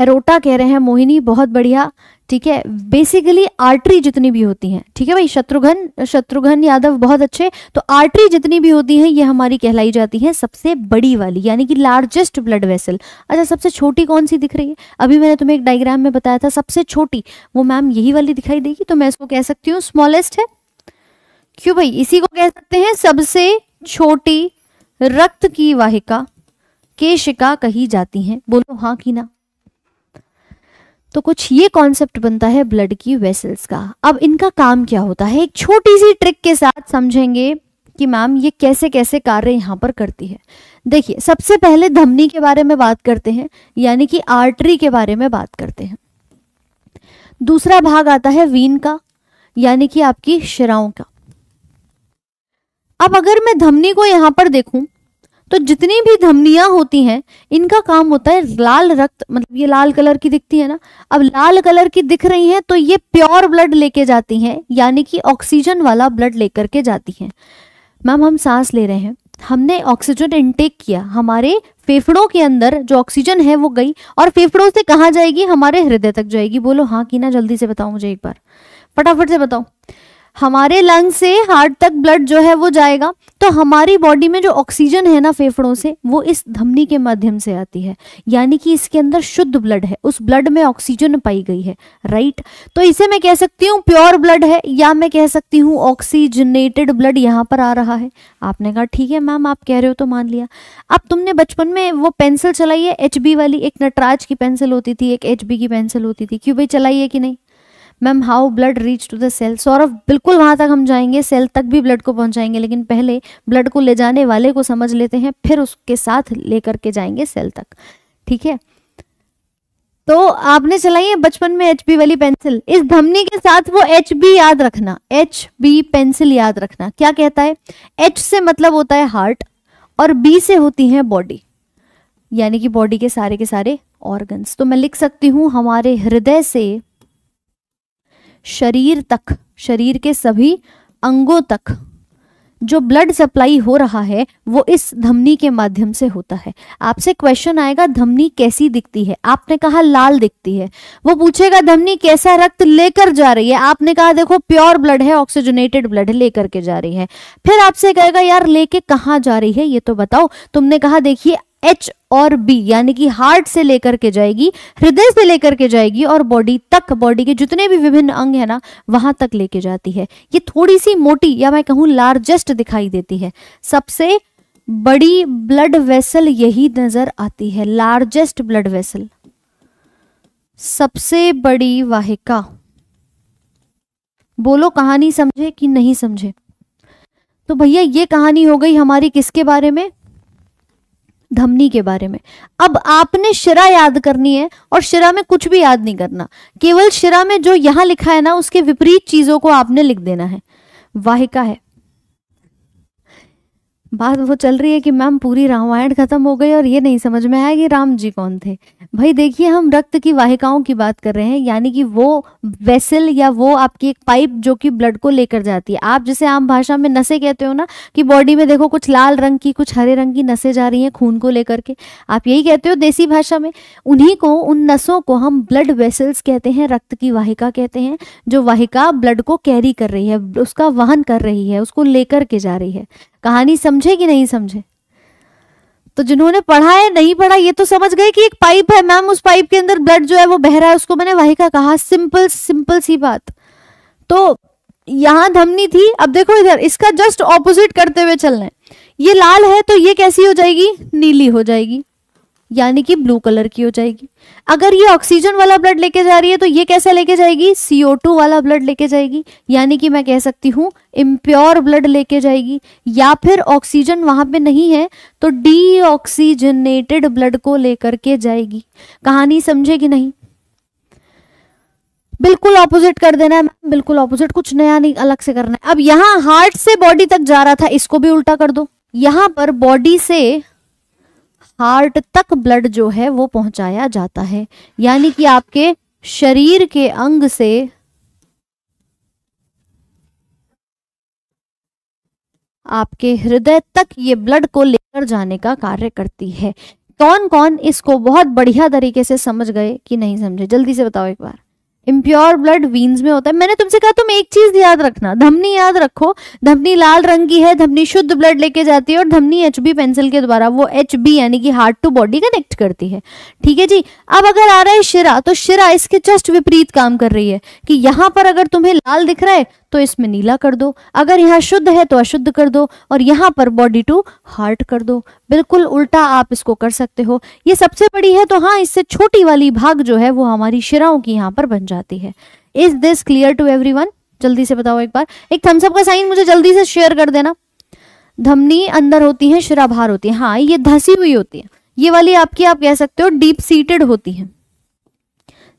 एरोटा कह रहे हैं मोहिनी बहुत बढ़िया ठीक है बेसिकली आर्टरी जितनी भी होती हैं ठीक है भाई शत्रुघ्न शत्रुघ्न यादव बहुत अच्छे तो आर्टरी जितनी भी होती हैं ये हमारी कहलाई जाती है सबसे बड़ी वाली यानी कि लार्जेस्ट ब्लड वेसल अच्छा सबसे छोटी कौन सी दिख रही है अभी मैंने तुम्हें एक डायग्राम में बताया था सबसे छोटी वो मैम यही वाली दिखाई देगी तो मैं इसको कह सकती हूँ स्मॉलेस्ट है क्यों भाई इसी को कह सकते हैं सबसे छोटी रक्त की वाहिका केशिका कही जाती है बोलो हाँ की ना तो कुछ ये कॉन्सेप्ट बनता है ब्लड की वेसल्स का अब इनका काम क्या होता है एक छोटी सी ट्रिक के साथ समझेंगे कि मैम ये कैसे कैसे कार्य यहाँ पर करती है देखिए सबसे पहले धमनी के बारे में बात करते हैं यानी कि आर्टरी के बारे में बात करते हैं दूसरा भाग आता है वीन का यानी कि आपकी शराओं का अब अगर मैं धमनी को यहां पर देखूं तो जितनी भी धमनियां होती हैं इनका काम होता है लाल रक्त मतलब ये लाल कलर की दिखती है ना अब लाल कलर की दिख रही हैं तो ये प्योर ब्लड लेके जाती हैं यानी कि ऑक्सीजन वाला ब्लड लेकर के जाती हैं मैम हम सांस ले रहे हैं हमने ऑक्सीजन इनटेक किया हमारे फेफड़ों के अंदर जो ऑक्सीजन है वो गई और फेफड़ों से कहाँ जाएगी हमारे हृदय तक जाएगी बोलो हाँ की ना जल्दी से बताओ मुझे एक बार फटाफट से बताओ हमारे लंग से हार्ट तक ब्लड जो है वो जाएगा तो हमारी बॉडी में जो ऑक्सीजन है ना फेफड़ों से वो इस धमनी के माध्यम से आती है यानी कि इसके अंदर शुद्ध ब्लड है उस ब्लड में ऑक्सीजन पाई गई है राइट तो इसे मैं कह सकती हूँ प्योर ब्लड है या मैं कह सकती हूँ ऑक्सीजनेटेड ब्लड यहाँ पर आ रहा है आपने कहा ठीक है मैम आप कह रहे हो तो मान लिया अब तुमने बचपन में वो पेंसिल चलाई है एच वाली एक नटराज की पेंसिल होती थी एक एच की पेंसिल होती थी क्यों भाई चलाई है कि नहीं ma'am how blood reach to the cell Saurabh बिल्कुल वहां तक हम जाएंगे सेल तक भी ब्लड को पहुंचाएंगे लेकिन पहले ब्लड को ले जाने वाले को समझ लेते हैं फिर उसके साथ लेकर के जाएंगे सेल तक ठीक है तो आपने चलाई है बचपन में एच बी वाली पेंसिल इस धमनी के साथ वो एच बी याद रखना एच बी पेंसिल याद रखना क्या कहता है एच से मतलब होता है हार्ट और बी से होती है बॉडी यानी कि बॉडी के सारे के सारे ऑर्गन्स तो मैं लिख सकती हूं हमारे हृदय से शरीर तक शरीर के सभी अंगों तक जो ब्लड सप्लाई हो रहा है वो इस धमनी के माध्यम से होता है आपसे क्वेश्चन आएगा धमनी कैसी दिखती है आपने कहा लाल दिखती है वो पूछेगा धमनी कैसा रक्त लेकर जा रही है आपने कहा देखो प्योर ब्लड है ऑक्सीजनेटेड ब्लड है लेकर के जा रही है फिर आपसे कहेगा यार लेके कहाँ जा रही है ये तो बताओ तुमने कहा देखिए एच और बी यानी कि हार्ट से लेकर के जाएगी हृदय से लेकर के जाएगी और बॉडी तक बॉडी के जितने भी विभिन्न अंग है ना वहां तक लेके जाती है ये थोड़ी सी मोटी या मैं कहूं लार्जेस्ट दिखाई देती है सबसे बड़ी ब्लड वेसल यही नजर आती है लार्जेस्ट ब्लड वेसल सबसे बड़ी वाहिका बोलो कहानी समझे कि नहीं समझे तो भैया ये कहानी हो गई हमारी किसके बारे में धमनी के बारे में अब आपने शिरा याद करनी है और शिरा में कुछ भी याद नहीं करना केवल शिरा में जो यहां लिखा है ना उसके विपरीत चीजों को आपने लिख देना है वाहिका है बात वो चल रही है कि मैम पूरी रामायण खत्म हो गई और ये नहीं समझ में आया कि राम जी कौन थे भाई देखिए हम रक्त की वाहिकाओं की बात कर रहे हैं यानी कि वो वेसल या वो आपकी एक पाइप जो कि ब्लड को लेकर जाती है आप जिसे आम भाषा में नसें कहते हो ना कि बॉडी में देखो कुछ लाल रंग की कुछ हरे रंग की नसें जा रही हैं खून को लेकर के आप यही कहते हो देसी भाषा में उन्हीं को उन नसों को हम ब्लड वेसल्स कहते हैं रक्त की वाहिका कहते हैं जो वाहिका ब्लड को कैरी कर रही है उसका वहन कर रही है उसको लेकर के जा रही है कहानी समझे कि नहीं समझे तो जिन्होंने पढ़ा है नहीं पढ़ा ये तो समझ गए कि एक पाइप है मैम उस पाइप के अंदर ब्लड जो है वो बह रहा है उसको मैंने वही का कहा सिंपल सिंपल सी बात तो यहां धमनी थी अब देखो इधर इसका जस्ट ऑपोजिट करते हुए चलना है ये लाल है तो ये कैसी हो जाएगी नीली हो जाएगी यानी कि ब्लू कलर की हो जाएगी अगर ये ऑक्सीजन वाला ब्लड लेके जा रही है तो ये कैसे लेके जाएगी सीओ टू वाला ब्लड लेके जाएगी यानी कि मैं कह सकती हूँ इम्प्योर ब्लड लेके जाएगी या फिर ऑक्सीजन वहां पे नहीं है तो डी ऑक्सीजनेटेड ब्लड को लेकर के जाएगी कहानी समझेगी नहीं बिल्कुल ऑपोजिट कर देना है बिल्कुल ऑपोजिट कुछ नया नहीं अलग से करना है अब यहाँ हार्ट से बॉडी तक जा रहा था इसको भी उल्टा कर दो यहां पर बॉडी से हार्ट तक ब्लड जो है वो पहुंचाया जाता है यानी कि आपके शरीर के अंग से आपके हृदय तक ये ब्लड को लेकर जाने का कार्य करती है कौन कौन इसको बहुत बढ़िया तरीके से समझ गए कि नहीं समझे जल्दी से बताओ एक बार इम्प्योर ब्लड वीन्स में होता है मैंने तुमसे कहा तुम एक चीज याद रखना धमनी याद रखो धमनी लाल रंग की है धमनी शुद्ध ब्लड लेके जाती है और धमनी एच बी पेंसिल के द्वारा वो एच बी यानी कि हार्ट टू बॉडी कनेक्ट करती है ठीक है जी अब अगर आ रहा है शिरा तो शिरा इसके जस्ट विपरीत काम कर रही है कि यहाँ पर अगर तुम्हें लाल दिख रहा है तो इसमें नीला कर दो अगर यहाँ शुद्ध है तो अशुद्ध कर दो और यहाँ पर बॉडी टू हार्ट कर दो बिल्कुल उल्टा आप इसको कर सकते हो ये सबसे बड़ी है तो हाँ इससे छोटी वाली भाग जो है वो हमारी शिराओं की यहाँ पर बन जाती है is this clear to every जल्दी से बताओ एक बार एक थम्सअप का साइन मुझे जल्दी से शेयर कर देना धमनी अंदर होती है शिरा बाहर होती है हाँ ये धसी हुई होती है ये वाली आपकी आप कह सकते हो डीप सीटेड होती है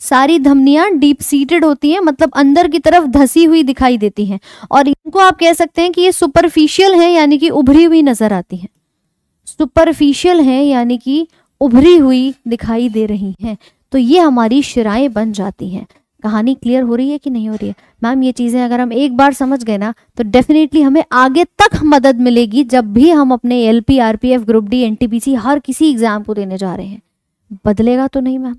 सारी धमनियां डीप सीटेड होती हैं मतलब अंदर की तरफ धसी हुई दिखाई देती हैं और इनको आप कह सकते हैं कि ये सुपरफिशियल हैं यानी कि उभरी हुई नजर आती हैं सुपरफिशियल हैं यानी कि उभरी हुई दिखाई दे रही हैं तो ये हमारी शराय बन जाती हैं कहानी क्लियर हो रही है कि नहीं हो रही है मैम ये चीज़ें अगर हम एक बार समझ गए ना तो डेफिनेटली हमें आगे तक मदद मिलेगी जब भी हम अपने L P R P F group D N T P C हर किसी एग्ज़ाम को देने जा रहे हैं बदलेगा तो नहीं मैम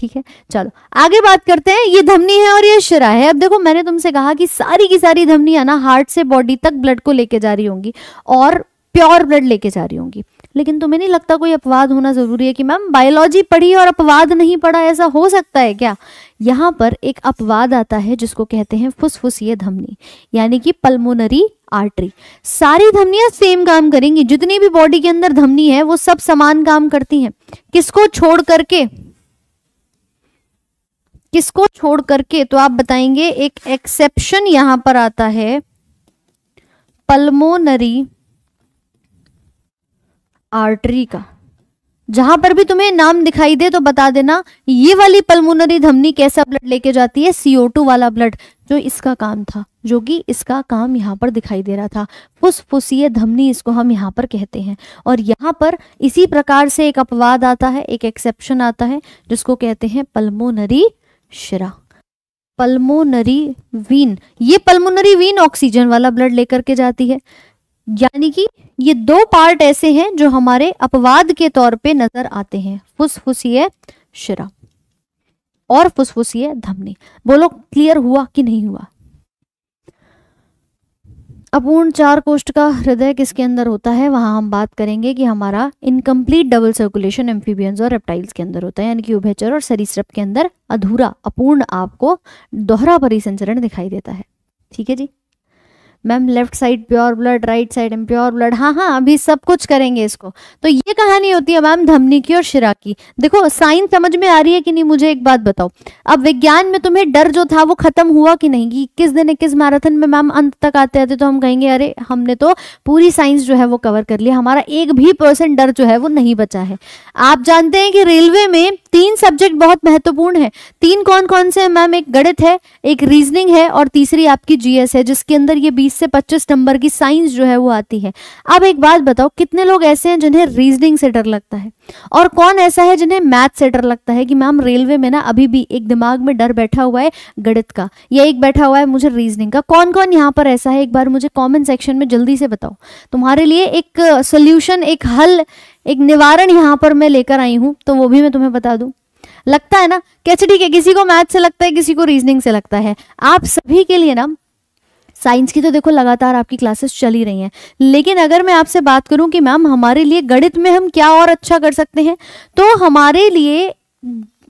ठीक है चलो आगे बात करते हैं ये धमनी है और ये शिरा है अब देखो मैंने तुमसे कहा कि सारी की सारी धमनी है ना हार्ट से बॉडी तक ब्लड को लेके जा रही होंगी और प्योर ब्लड लेके जा रही होंगी लेकिन तुम्हें नहीं लगता कोई अपवाद होना जरूरी है कि मैम बायोलॉजी पढ़ी और अपवाद नहीं पढ़ा ऐसा हो सकता है क्या यहाँ पर एक अपवाद आता है जिसको कहते हैं ये धमनी यानी कि पल्मोनरी आर्टरी सारी धमनियां सेम काम करेंगी जितनी भी बॉडी के अंदर धमनी है वो सब समान काम करती हैं किसको छोड़ करके किसको छोड़ करके तो आप बताएंगे एक एक्सेप्शन यहां पर आता है पल्मोनरी आर्टरी का जहां पर भी तुम्हें नाम दिखाई दे तो बता देना ये वाली पल्मोनरी धमनी कैसा ब्लड लेके जाती है टू वाला ब्लड जो इसका काम था जो कि इसका काम यहाँ पर दिखाई दे रहा था फुसफुसीय धमनी इसको हम यहाँ पर कहते हैं और यहाँ पर इसी प्रकार से एक अपवाद आता है एक एक्सेप्शन आता है जिसको कहते हैं पल्मोनरी शिरा पल्मोनरी वीन ये पल्मोनरी वीन ऑक्सीजन वाला ब्लड लेकर के जाती है यानी कि ये दो पार्ट ऐसे हैं जो हमारे अपवाद के तौर पे नजर आते हैं फुसफुसीय शिरा और फुसफुसीय धमनी बोलो क्लियर हुआ कि नहीं हुआ अपूर्ण चार कोष्ठ का हृदय किसके अंदर होता है वहां हम बात करेंगे कि हमारा इनकम्प्लीट डबल सर्कुलेशन एम्फीबियंस और रेप्टाइल्स के अंदर होता है यानी कि उभयचर और सरीसृप के अंदर अधूरा अपूर्ण आपको दोहरा परिसंचरण दिखाई देता है ठीक है जी ma'am left side pure blood right side impure blood हाँ हाँ अभी सब कुछ करेंगे इसको तो ये कहानी होती है मैम धमनी की और शिरा की देखो साइंस समझ में आ रही है कि नहीं मुझे एक बात बताओ अब विज्ञान में तुम्हें डर जो था वो खत्म हुआ कि नहीं कि किस दिन किस मैराथन में मैम अंत तक आते आते तो हम कहेंगे अरे हमने तो पूरी साइंस जो है वो कवर कर लिया हमारा एक भी परसेंट डर जो है वो नहीं बचा है आप जानते हैं कि रेलवे में तीन सब्जेक्ट बहुत महत्वपूर्ण है तीन कौन कौन से मैम एक गणित है एक रीजनिंग है और तीसरी आपकी जीएस है जिसके अंदर ये बीस बीस से पच्चीस नंबर की साइंस जो है वो आती है अब एक बात बताओ कितने लोग ऐसे हैं जिन्हें रीजनिंग से डर लगता है और कौन ऐसा है जिन्हें मैथ से डर लगता है कि मैम रेलवे में ना अभी भी एक दिमाग में डर बैठा हुआ है गणित का या एक बैठा हुआ है मुझे रीजनिंग का कौन कौन यहाँ पर ऐसा है एक बार मुझे कॉमेंट सेक्शन में जल्दी से बताओ तुम्हारे लिए एक सोल्यूशन एक हल एक निवारण यहाँ पर मैं लेकर आई हूँ तो वो भी मैं तुम्हें बता दू लगता है ना कैसे ठीक है किसी को मैथ से लगता है किसी को रीजनिंग से लगता है आप सभी के लिए ना साइंस की तो देखो लगातार आपकी क्लासेस चल ही रही हैं लेकिन अगर मैं आपसे बात करूं कि मैम हमारे लिए गणित में हम क्या और अच्छा कर सकते हैं तो हमारे लिए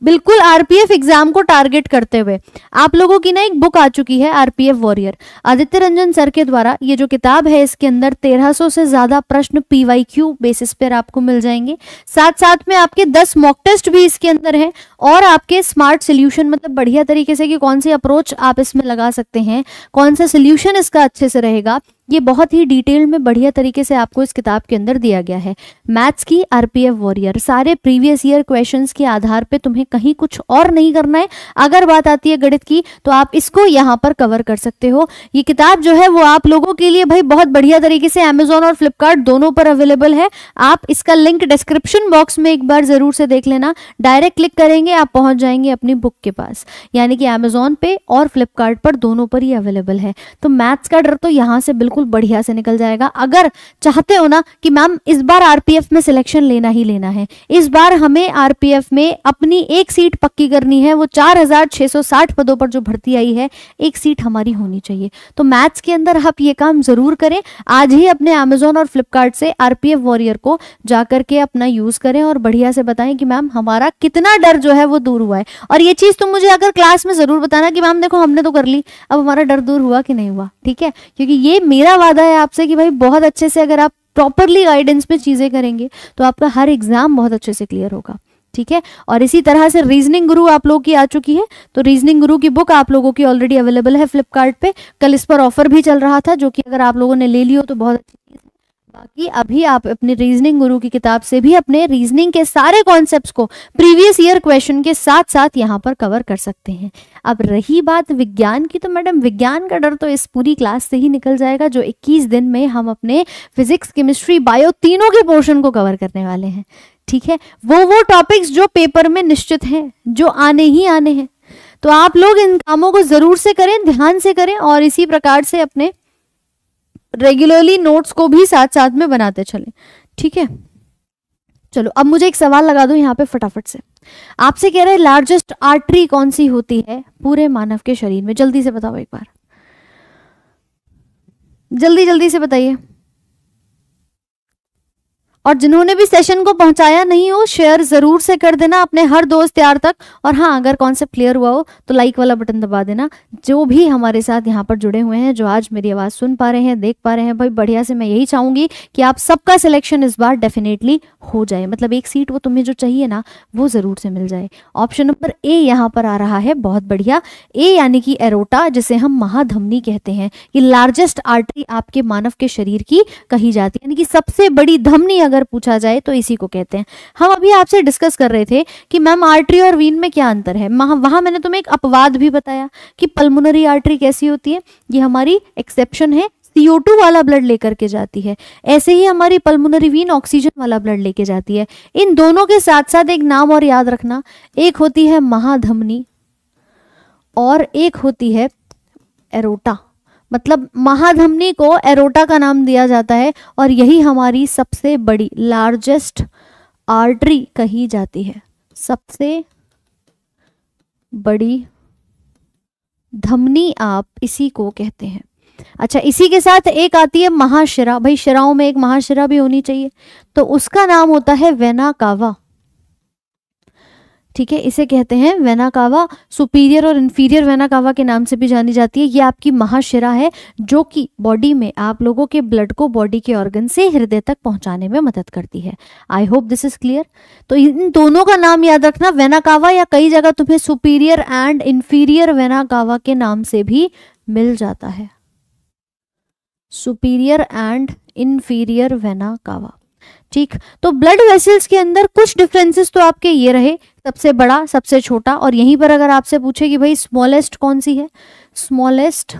बिल्कुल आरपीएफ एग्जाम को टारगेट करते हुए आप लोगों की ना एक बुक आ चुकी है RPF warrior Aditya Ranjan sir के द्वारा ये जो किताब है इसके अंदर 1300 से ज्यादा प्रश्न पीवाईक्यू बेसिस पर आपको मिल जाएंगे साथ साथ में आपके 10 मॉक टेस्ट भी इसके अंदर हैं और आपके स्मार्ट सोल्यूशन मतलब बढ़िया तरीके से कि कौन सी अप्रोच आप इसमें लगा सकते हैं कौन सा सोल्यूशन इसका अच्छे से रहेगा ये बहुत ही डिटेल में बढ़िया तरीके से आपको इस किताब के अंदर दिया गया है मैथ्स की आरपीएफ वॉरियर सारे प्रीवियस ईयर क्वेश्चंस के आधार पे तुम्हें कहीं कुछ और नहीं करना है अगर बात आती है गणित की तो आप इसको यहाँ पर कवर कर सकते हो ये किताब जो है वो आप लोगों के लिए भाई बहुत बढ़िया तरीके से अमेजोन और फ्लिपकार्ट दोनों पर अवेलेबल है आप इसका लिंक डिस्क्रिप्शन बॉक्स में एक बार जरूर से देख लेना डायरेक्ट क्लिक करेंगे आप पहुंच जाएंगे अपनी बुक के पास यानी कि अमेजोन पे और फ्लिपकार्ट दोनों पर ही अवेलेबल है तो मैथ्स का डर तो यहाँ से बिल्कुल बिल्कुल बढ़िया से निकल जाएगा अगर चाहते हो ना कि मैम इस बार आरपीएफ में सिलेक्शन लेना ही लेना है इस बार हमें आरपीएफ में अपनी एक सीट पक्की करनी है वो 4660 पदों पर जो भर्ती आई है एक सीट हमारी होनी चाहिए तो मैथ्स के अंदर आप ये काम जरूर करें आज ही अपने अमेजोन और फ्लिपकार्ट से आरपीएफ वॉरियर को जाकर के अपना यूज करें और बढ़िया से बताएं कि मैम हमारा कितना डर जो है वो दूर हुआ है और ये चीज तुम मुझे अगर क्लास में जरूर बताना कि मैम देखो हमने तो कर ली अब हमारा डर दूर हुआ कि नहीं हुआ ठीक है क्योंकि ये मेरा मेरा वादा है आपसे कि भाई बहुत अच्छे से अगर आप प्रॉपरली गाइडेंस में चीज़ें करेंगे तो आपका हर एग्जाम बहुत अच्छे से क्लियर होगा ठीक है और इसी तरह से रीजनिंग गुरु आप लोगों की आ चुकी है तो रीजनिंग गुरु की बुक आप लोगों की ऑलरेडी अवेलेबल है फ्लिपकार्ट पे कल इस पर ऑफर भी चल रहा था जो कि अगर आप लोगों ने ले ली हो तो बहुत अच्छी बाकी अभी आप अपने रीजनिंग गुरु की किताब से भी अपने रीजनिंग के सारे कॉन्सेप्ट्स को प्रीवियस ईयर क्वेश्चन के साथ साथ यहाँ पर कवर कर सकते हैं अब रही बात विज्ञान की तो मैडम विज्ञान का डर तो इस पूरी क्लास से ही निकल जाएगा जो 21 दिन में हम अपने फिजिक्स केमिस्ट्री बायो तीनों के पोर्शन को कवर करने वाले हैं ठीक है वो वो टॉपिक्स जो पेपर में निश्चित हैं जो आने ही आने हैं तो आप लोग इन कामों को ज़रूर से करें ध्यान से करें और इसी प्रकार से अपने रेगुलरली नोट्स को भी साथ साथ में बनाते चले ठीक है चलो अब मुझे एक सवाल लगा दो यहाँ पे फटाफट से आपसे कह रहे हैं लार्जेस्ट आर्टरी कौन सी होती है पूरे मानव के शरीर में जल्दी से बताओ एक बार जल्दी जल्दी से बताइए और जिन्होंने भी सेशन को पहुंचाया नहीं हो शेयर ज़रूर से कर देना अपने हर दोस्त यार तक और हाँ अगर कॉन्सेप्ट क्लियर हुआ हो तो लाइक वाला बटन दबा देना जो भी हमारे साथ यहाँ पर जुड़े हुए हैं जो आज मेरी आवाज़ सुन पा रहे हैं देख पा रहे हैं भाई बढ़िया से मैं यही चाहूंगी कि आप सबका सिलेक्शन इस बार डेफिनेटली हो जाए मतलब एक सीट वो तुम्हें जो चाहिए ना वो ज़रूर से मिल जाए ऑप्शन नंबर ए यहाँ पर आ रहा है बहुत बढ़िया ए यानी कि एरोटा जिसे हम महाधमनी कहते हैं कि लार्जेस्ट आर्टरी आपके मानव के शरीर की कही जाती है यानी कि सबसे बड़ी धमनी अगर अगर पूछा जाए तो इसी को कहते हैं हम अभी आपसे डिस्कस कर रहे थे कि मैम आर्टरी और वीन में क्या अंतर है वहां मैंने तुम्हें एक अपवाद भी बताया कि पल्मोनरी आर्टरी कैसी होती है ये हमारी एक्सेप्शन है CO2 वाला ब्लड लेकर के जाती है ऐसे ही हमारी पल्मोनरी वीन ऑक्सीजन वाला ब्लड लेके जाती है इन दोनों के साथ साथ एक नाम और याद रखना एक होती है महाधमनी और एक होती है एरोटा मतलब महाधमनी को एरोटा का नाम दिया जाता है और यही हमारी सबसे बड़ी लार्जेस्ट आर्टरी कही जाती है सबसे बड़ी धमनी आप इसी को कहते हैं अच्छा इसी के साथ एक आती है महाशिरा भाई शिराओं में एक महाशिरा भी होनी चाहिए तो उसका नाम होता है वेना कावा ठीक है इसे कहते हैं वेना कावा सुपीरियर और इन्फीरियर वेनाकावा के नाम से भी जानी जाती है ये आपकी महाशिरा है जो कि बॉडी में आप लोगों के ब्लड को बॉडी के ऑर्गन से हृदय तक पहुंचाने में मदद करती है I hope this is clear तो इन दोनों का नाम याद रखना वेना कावा या कई जगह तुम्हें superior and inferior vena cava के नाम से भी मिल जाता है superior and inferior vena cava ठीक तो ब्लड वेसल्स के अंदर कुछ डिफरेंसेस तो आपके ये रहे सबसे बड़ा सबसे छोटा और यहीं पर अगर आपसे पूछे कि भाई स्मॉलेस्ट कौन सी है स्मॉलेस्ट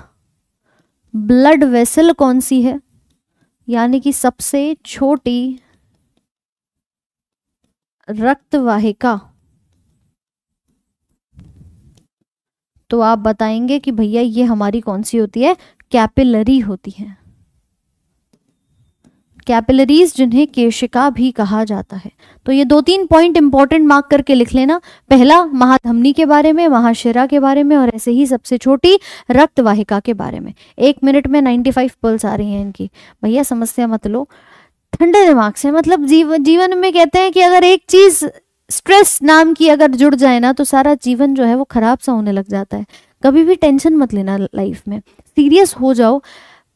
ब्लड वेसल कौन सी है यानी कि सबसे छोटी रक्तवाहिका तो आप बताएंगे कि भैया ये हमारी कौन सी होती है कैपिलरी होती है कैपिलरीज जिन्हें केशिका भी कहा जाता है तो ये दो तीन पॉइंट इंपॉर्टेंट मार्क करके लिख लेना पहला महाधमनी के बारे में महाशिरा के बारे में और ऐसे ही सबसे छोटी रक्त वाहिका के बारे में एक मिनट में 95 पल्स आ रही हैं इनकी भैया समस्या मत लो ठंडे दिमाग से मतलब जीव, जीवन में कहते हैं कि अगर एक चीज़ स्ट्रेस नाम की अगर जुड़ जाए ना तो सारा जीवन जो है वो खराब सा होने लग जाता है कभी भी टेंशन मत लेना लाइफ में सीरियस हो जाओ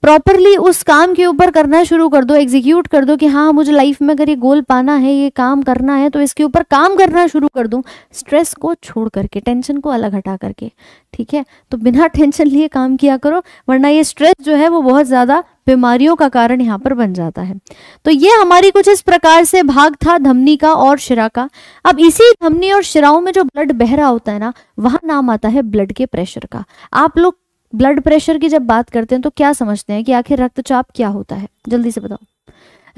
प्रॉपरली उस काम के ऊपर करना शुरू कर दो एग्जीक्यूट कर दो कि हाँ मुझे लाइफ में अगर ये गोल पाना है ये काम करना है तो इसके ऊपर काम करना शुरू कर दूँ स्ट्रेस को छोड़ करके टेंशन को अलग हटा करके ठीक है तो बिना टेंशन लिए काम किया करो वरना ये स्ट्रेस जो है वो बहुत ज़्यादा बीमारियों का कारण यहाँ पर बन जाता है तो ये हमारी कुछ इस प्रकार से भाग था धमनी का और शिरा का अब इसी धमनी और शिराओं में जो ब्लड बह रहा होता है ना वह नाम आता है ब्लड के प्रेशर का आप लोग ब्लड प्रेशर की जब बात करते हैं तो क्या समझते हैं कि आखिर रक्तचाप क्या होता है जल्दी से बताओ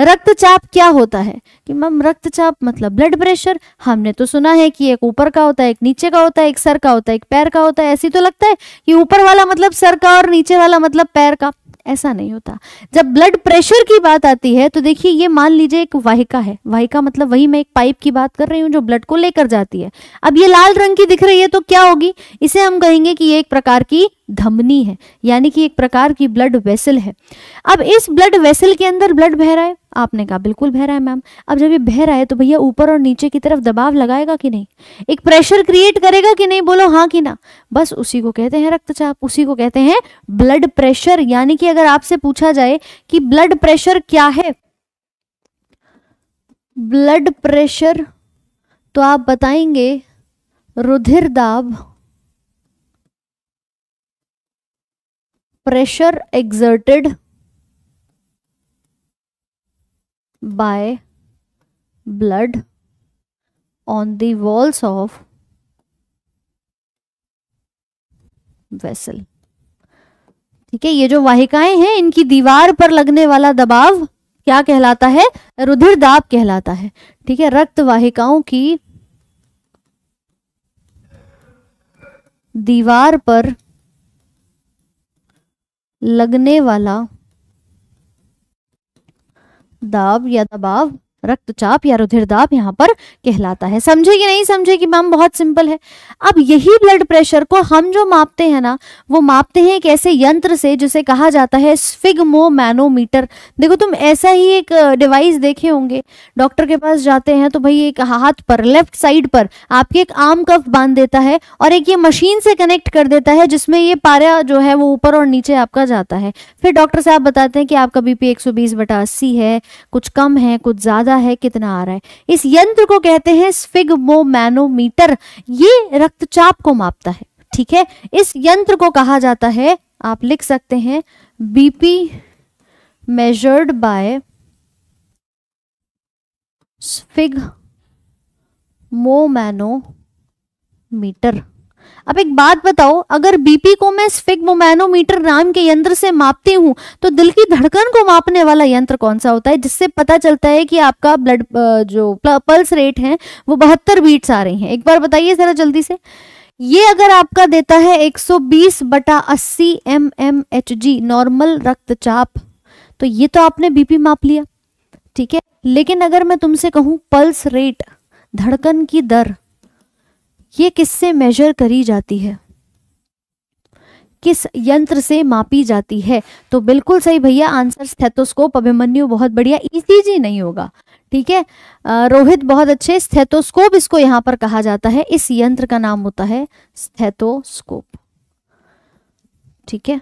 रक्तचाप क्या होता है कि मैम रक्तचाप मतलब ब्लड प्रेशर हमने तो सुना है कि एक ऊपर का होता है एक नीचे का होता है एक सर का होता है एक पैर का होता है ऐसी तो लगता है कि ऊपर वाला मतलब सर का और नीचे वाला मतलब पैर का ऐसा नहीं होता जब ब्लड प्रेशर की बात आती है तो देखिए ये मान लीजिए एक वाहिका है वाहिका मतलब वही मैं एक पाइप की बात कर रही हूँ जो ब्लड को लेकर जाती है अब ये लाल रंग की दिख रही है तो क्या होगी इसे हम कहेंगे कि ये एक प्रकार की धमनी है यानी कि एक प्रकार की ब्लड वेसल है अब इस ब्लड वेसल के अंदर ब्लड बह रहा है आपने कहा बिल्कुल बह रहा है मैम अब जब ये बह रहा है तो भैया ऊपर और नीचे की तरफ दबाव लगाएगा कि नहीं एक प्रेशर क्रिएट करेगा कि नहीं बोलो हाँ कि ना बस उसी को कहते हैं रक्तचाप उसी को कहते हैं ब्लड प्रेशर यानी कि अगर आपसे पूछा जाए कि ब्लड प्रेशर क्या है ब्लड प्रेशर तो आप बताएंगे रुधिर दाब pressure exerted by blood on the walls of vessel ठीक है ये जो वाहिकाएं हैं इनकी दीवार पर लगने वाला दबाव क्या कहलाता है रुधिर दाब कहलाता है ठीक है रक्त वाहिकाओं की दीवार पर लगने वाला दाब या दबाव रक्तचाप या रुधिर दाब यहाँ पर कहलाता है समझे कि नहीं समझे कि मैम बहुत सिंपल है अब यही ब्लड प्रेशर को हम जो मापते हैं ना वो मापते हैं एक ऐसे यंत्र से जिसे कहा जाता है मैनोमीटर देखो तुम ऐसा ही एक डिवाइस देखे होंगे डॉक्टर के पास जाते हैं तो भाई एक हाथ पर लेफ्ट साइड पर आपके एक आम कफ बांध देता है और एक ये मशीन से कनेक्ट कर देता है जिसमें ये पारा जो है वो ऊपर और नीचे आपका जाता है फिर डॉक्टर साहब बताते हैं कि आपका बीपी एक सौ है कुछ कम है कुछ ज़्यादा ज्यादा है कितना आ रहा है इस यंत्र को कहते हैं मोमैनोमीटर ये रक्तचाप को मापता है ठीक है इस यंत्र को कहा जाता है आप लिख सकते हैं BP measured by sphygmomanometer अब एक बात बताओ अगर बीपी को मैं स्फिग्मोमैनोमीटर नाम के यंत्र से मापती हूँ तो दिल की धड़कन को मापने वाला यंत्र कौन सा होता है जिससे पता चलता है कि आपका ब्लड जो पल्स रेट है वो बहत्तर बीट्स आ रही हैं एक बार बताइए जरा जल्दी से ये अगर आपका देता है 120 बटा अस्सी M M H G normal रक्तचाप तो ये तो आपने बीपी माप लिया ठीक है लेकिन अगर मैं तुमसे कहूँ पल्स रेट धड़कन की दर ये किससे मेजर करी जाती है किस यंत्र से मापी जाती है तो बिल्कुल सही भैया आंसर स्थेटोस्कोप अभिमन्यु बहुत बढ़िया ईसीजी नहीं होगा ठीक है रोहित बहुत अच्छे स्थेटोस्कोप इसको यहां पर कहा जाता है इस यंत्र का नाम होता है स्थेटोस्कोप ठीक है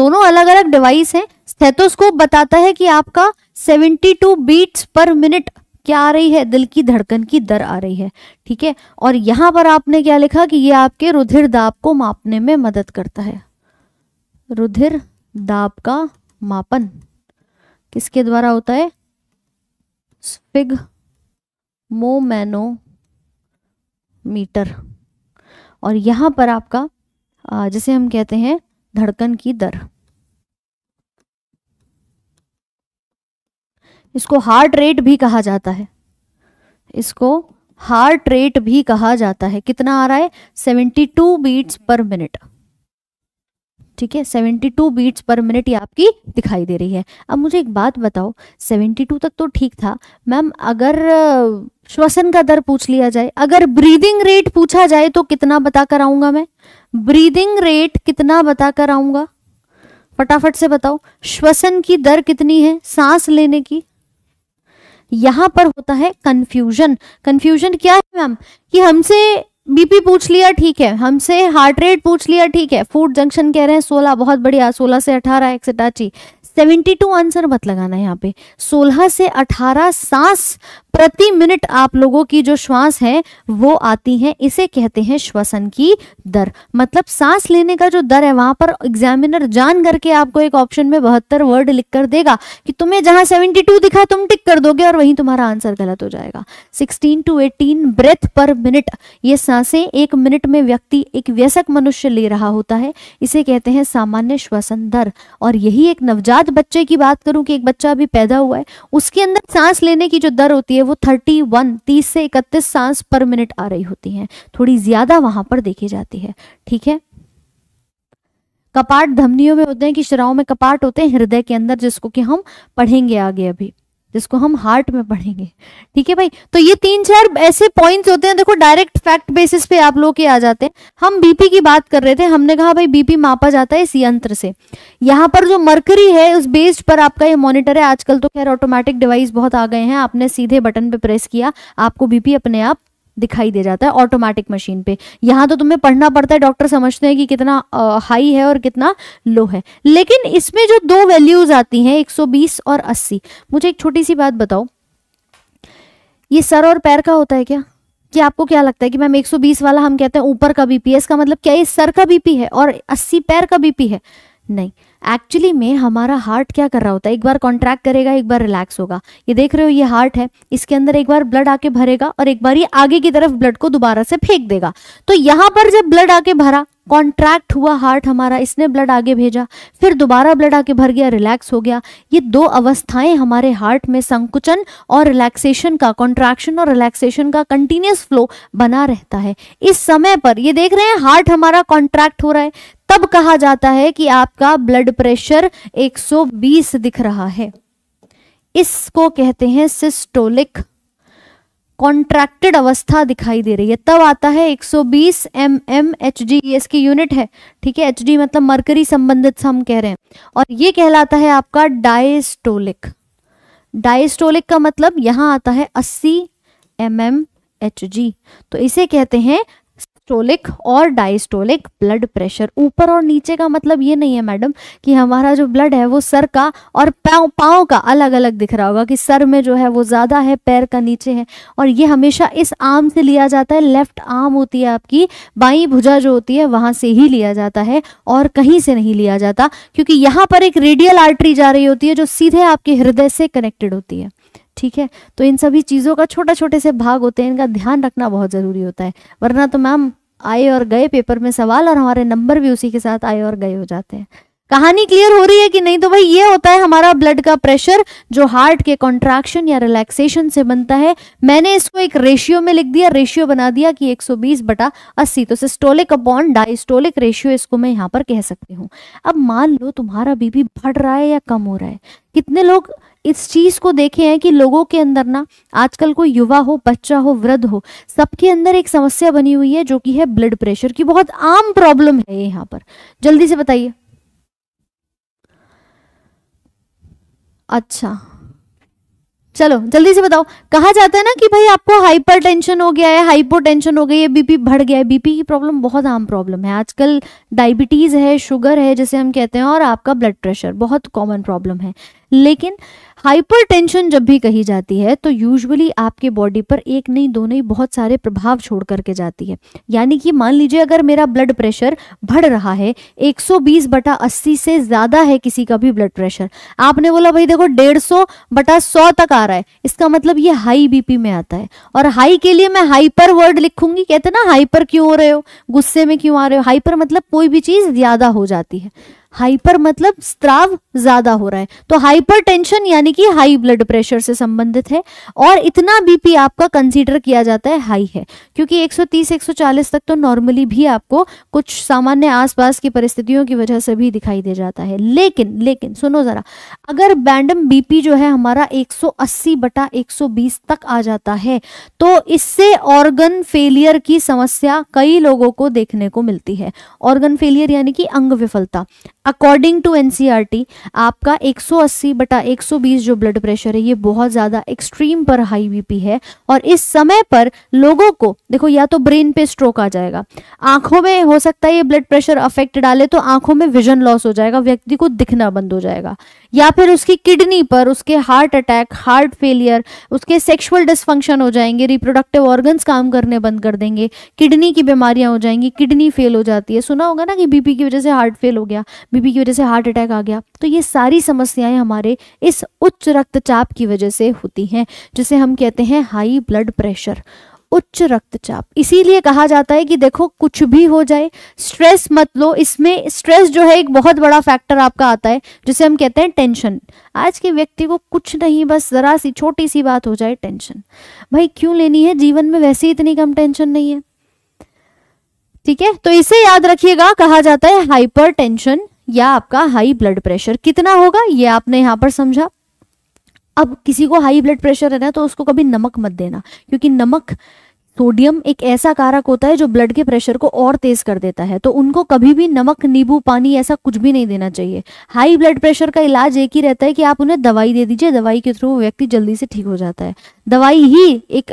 दोनों अलग अलग डिवाइस हैं स्थेतोस्कोप बताता है कि आपका 72 बीट्स पर मिनट क्या आ रही है दिल की धड़कन की दर आ रही है ठीक है और यहां पर आपने क्या लिखा कि ये आपके रुधिर दाब को मापने में मदद करता है रुधिर दाब का मापन किसके द्वारा होता है स्फिग मीटर और यहां पर आपका जैसे हम कहते हैं धड़कन की दर इसको हार्ट रेट भी कहा जाता है इसको हार्ट रेट भी कहा जाता है कितना आ रहा है 72 बीट्स पर मिनट ठीक है 72 बीट्स पर मिनट ये आपकी दिखाई दे रही है अब मुझे एक बात बताओ 72 तक तो ठीक था मैम अगर श्वसन का दर पूछ लिया जाए अगर ब्रीदिंग रेट पूछा जाए तो कितना बताकर आऊंगा मैं ब्रीदिंग रेट कितना बताकर आऊंगा फटाफट से बताओ श्वसन की दर कितनी है सांस लेने की यहाँ पर होता है कन्फ्यूजन कन्फ्यूजन क्या है मैम कि हमसे बीपी पूछ लिया ठीक है हमसे हार्ट रेट पूछ लिया ठीक है फूड जंक्शन कह रहे हैं सोलह बहुत बढ़िया सोलह से अठारह एक्सेटाची सेवेंटी टू आंसर मत लगाना यहाँ पे सोलह से अठारह सांस प्रति मिनट आप लोगों की जो श्वास है वो आती है इसे कहते हैं श्वसन की दर मतलब सांस लेने का जो दर है वहां पर एग्जामिनर जान करके आपको एक ऑप्शन में बहत्तर वर्ड लिख कर देगा कि तुम्हें जहां सेवेंटी टू दिखा तुम टिक कर दोगे और वहीं तुम्हारा आंसर गलत हो जाएगा sixteen to eighteen breath per minute ये सांसें एक मिनट में व्यक्ति एक व्यसक मनुष्य ले रहा होता है इसे कहते हैं सामान्य श्वसन दर और यही एक नवजात अनाथ बच्चे की बात करूं कि एक बच्चा अभी पैदा हुआ है उसके अंदर सांस लेने की जो दर होती है वो 31 30 से 31 सांस पर मिनट आ रही होती हैं थोड़ी ज्यादा वहां पर देखी जाती है ठीक है कपाट धमनियों में होते हैं कि शराओं में कपाट होते हैं हृदय के अंदर जिसको कि हम पढ़ेंगे आगे अभी जिसको हम हार्ट में पढ़ेंगे ठीक है भाई तो ये तीन चार ऐसे पॉइंट्स होते हैं देखो डायरेक्ट फैक्ट बेसिस पे आप लोग के आ जाते हैं हम बीपी की बात कर रहे थे हमने कहा भाई बीपी मापा जाता है इस यंत्र से यहाँ पर जो मरकरी है उस बेस्ड पर आपका ये मॉनिटर है आजकल तो खैर ऑटोमेटिक डिवाइस बहुत आ गए हैं आपने सीधे बटन पे प्रेस किया आपको बीपी अपने आप दिखाई दे जाता है ऑटोमेटिक मशीन पे यहाँ तो तुम्हें पढ़ना पड़ता है डॉक्टर समझते हैं कि कितना हाई है और कितना लो है लेकिन इसमें जो दो वैल्यूज आती हैं 120 और 80 मुझे एक छोटी सी बात बताओ ये सर और पैर का होता है क्या कि आपको क्या लगता है कि मैम 120 वाला हम कहते हैं ऊपर का बीपी है इसका मतलब क्या ये सर का बीपी है और अस्सी पैर का बीपी है नहीं एक्चुअली में हमारा हार्ट क्या कर रहा होता है एक बार कॉन्ट्रैक्ट करेगा एक बार रिलैक्स होगा ये देख रहे हो ये हार्ट है इसके अंदर एक बार ब्लड आके भरेगा और एक बार ये आगे की तरफ ब्लड को दोबारा से फेंक देगा तो यहाँ पर जब ब्लड आके भरा कॉन्ट्रैक्ट हुआ हार्ट हमारा इसने ब्लड आगे भेजा फिर दोबारा ब्लड आके भर गया रिलैक्स हो गया ये दो अवस्थाएं हमारे हार्ट में संकुचन और रिलैक्सेशन का कॉन्ट्रैक्शन और रिलैक्सेशन का कंटिन्यूस फ्लो बना रहता है इस समय पर ये देख रहे हैं हार्ट हमारा कॉन्ट्रैक्ट हो रहा है तब कहा जाता है कि आपका ब्लड प्रेशर 120 दिख रहा है इसको कहते हैं सिस्टोलिक कॉन्ट्रैक्टेड अवस्था दिखाई दे रही है तब आता है 120 एम एम एच डी इसकी यूनिट है ठीक है एच डी मतलब मरकरी संबंधित हम कह रहे हैं और ये कहलाता है आपका डायस्टोलिक डायस्टोलिक का मतलब यहां आता है 80 एम एम एच जी तो इसे कहते हैं स्टोलिक और डाइस्टोलिक ब्लड प्रेशर ऊपर और नीचे का मतलब ये नहीं है मैडम कि हमारा जो ब्लड है वो सर का और पाओ पाओ का अलग अलग दिख रहा होगा कि सर में जो है वो ज़्यादा है पैर का नीचे है और ये हमेशा इस आर्म से लिया जाता है लेफ्ट आर्म होती है आपकी बाई भुजा जो होती है वहाँ से ही लिया जाता है और कहीं से नहीं लिया जाता क्योंकि यहाँ पर एक रेडियल आर्ट्री जा रही होती है जो सीधे आपके हृदय से कनेक्टेड होती है ठीक है तो इन सभी चीज़ों का छोटा छोटे से भाग होते हैं इनका ध्यान रखना बहुत ज़रूरी होता है वरना तो मैम आए और गए पेपर में सवाल और हमारे नंबर भी उसी के साथ आए और गए हो जाते हैं कहानी क्लियर हो रही है कि नहीं तो भाई ये होता है हमारा ब्लड का प्रेशर जो हार्ट के कॉन्ट्रैक्शन या रिलैक्सेशन से बनता है मैंने इसको एक रेशियो में लिख दिया रेशियो बना दिया कि 120 बटा 80 तो सिस्टोलिक अपॉन डाइस्टोलिक रेशियो इसको मैं यहाँ पर कह सकती हूँ अब मान लो तुम्हारा बीपी बढ़ रहा है या कम हो रहा है कितने लोग इस चीज को देखे हैं कि लोगों के अंदर ना आजकल कोई युवा हो बच्चा हो वृद्ध हो सबके अंदर एक समस्या बनी हुई है जो कि है ब्लड प्रेशर की बहुत आम प्रॉब्लम है यहाँ पर जल्दी से बताइए अच्छा चलो जल्दी से बताओ कहा जाता है ना कि भाई आपको हाइपरटेंशन हो गया है हाइपोटेंशन हो गई है बीपी बढ़ गया है बीपी की प्रॉब्लम बहुत आम प्रॉब्लम है आजकल डायबिटीज़ है शुगर है जैसे हम कहते हैं और आपका ब्लड प्रेशर बहुत कॉमन प्रॉब्लम है लेकिन हाइपरटेंशन जब भी कही जाती है तो यूजुअली आपके बॉडी पर एक नहीं दो नहीं बहुत सारे प्रभाव छोड़ करके जाती है यानी कि मान लीजिए अगर मेरा ब्लड प्रेशर बढ़ रहा है 120 बटा 80 से ज़्यादा है किसी का भी ब्लड प्रेशर आपने बोला भाई देखो 150 बटा 100 तक आ रहा है इसका मतलब ये हाई बीपी में आता है और हाई के लिए मैं हाइपर वर्ड लिखूंगी कहते ना हाइपर क्यों हो रहे हो गुस्से में क्यों आ रहे हो हाइपर मतलब कोई भी चीज़ ज़्यादा हो जाती है हाइपर मतलब स्त्राव ज्यादा हो रहा है तो हाइपरटेंशन यानी कि हाई ब्लड प्रेशर से संबंधित है और इतना बीपी आपका कंसीडर किया जाता है हाई है क्योंकि 130 140 तक तो नॉर्मली भी आपको कुछ सामान्य आसपास की परिस्थितियों की वजह से भी दिखाई दे जाता है लेकिन लेकिन सुनो जरा अगर बैंडम बीपी जो है हमारा 180 बटा 120 तक आ जाता है तो इससे ऑर्गन फेलियर की समस्या कई लोगों को देखने को मिलती है ऑर्गन फेलियर यानी कि अंग विफलता अकॉर्डिंग टू टी आपका 180 बटा 120 जो ब्लड प्रेशर है ये बहुत ज़्यादा एक्सट्रीम पर हाई बीपी है और इस समय पर लोगों को देखो या तो ब्रेन पे स्ट्रोक आ जाएगा आंखों में हो सकता है ये ब्लड प्रेशर अफेक्ट डाले तो आंखों में विजन लॉस हो जाएगा व्यक्ति को दिखना बंद हो जाएगा या फिर उसकी किडनी पर उसके हार्ट अटैक हार्ट फेलियर उसके सेक्शुअल डिसफंक्शन हो जाएंगे रिप्रोडक्टिव ऑर्गन्स काम करने बंद कर देंगे किडनी की बीमारियां हो जाएंगी किडनी फेल हो जाती है सुना होगा ना कि बीपी की वजह से हार्ट फेल हो गया बीपी की वजह से हार्ट अटैक आ गया तो ये सारी समस्याएं हमारे इस उच्च रक्तचाप की वजह से होती हैं जिसे हम कहते हैं हाई ब्लड प्रेशर उच्च रक्तचाप इसीलिए कहा जाता है कि देखो कुछ भी हो जाए स्ट्रेस मत लो इसमें स्ट्रेस जो है एक बहुत बड़ा फैक्टर आपका आता है जिसे हम कहते हैं टेंशन आज के व्यक्ति को कुछ नहीं बस जरा सी छोटी सी बात हो जाए टेंशन भाई क्यों लेनी है जीवन में वैसे ही इतनी कम टेंशन नहीं है ठीक है तो इसे याद रखिएगा कहा जाता है हाइपर टेंशन या आपका हाई ब्लड प्रेशर कितना होगा ये आपने यहाँ पर समझा अब किसी को हाई ब्लड प्रेशर है ना तो उसको कभी नमक मत देना क्योंकि नमक सोडियम एक ऐसा कारक होता है जो ब्लड के प्रेशर को और तेज कर देता है तो उनको कभी भी नमक नींबू पानी ऐसा कुछ भी नहीं देना चाहिए हाई ब्लड प्रेशर का इलाज एक ही रहता है कि आप उन्हें दवाई दे दीजिए दवाई के थ्रू व्यक्ति जल्दी से ठीक हो जाता है दवाई ही एक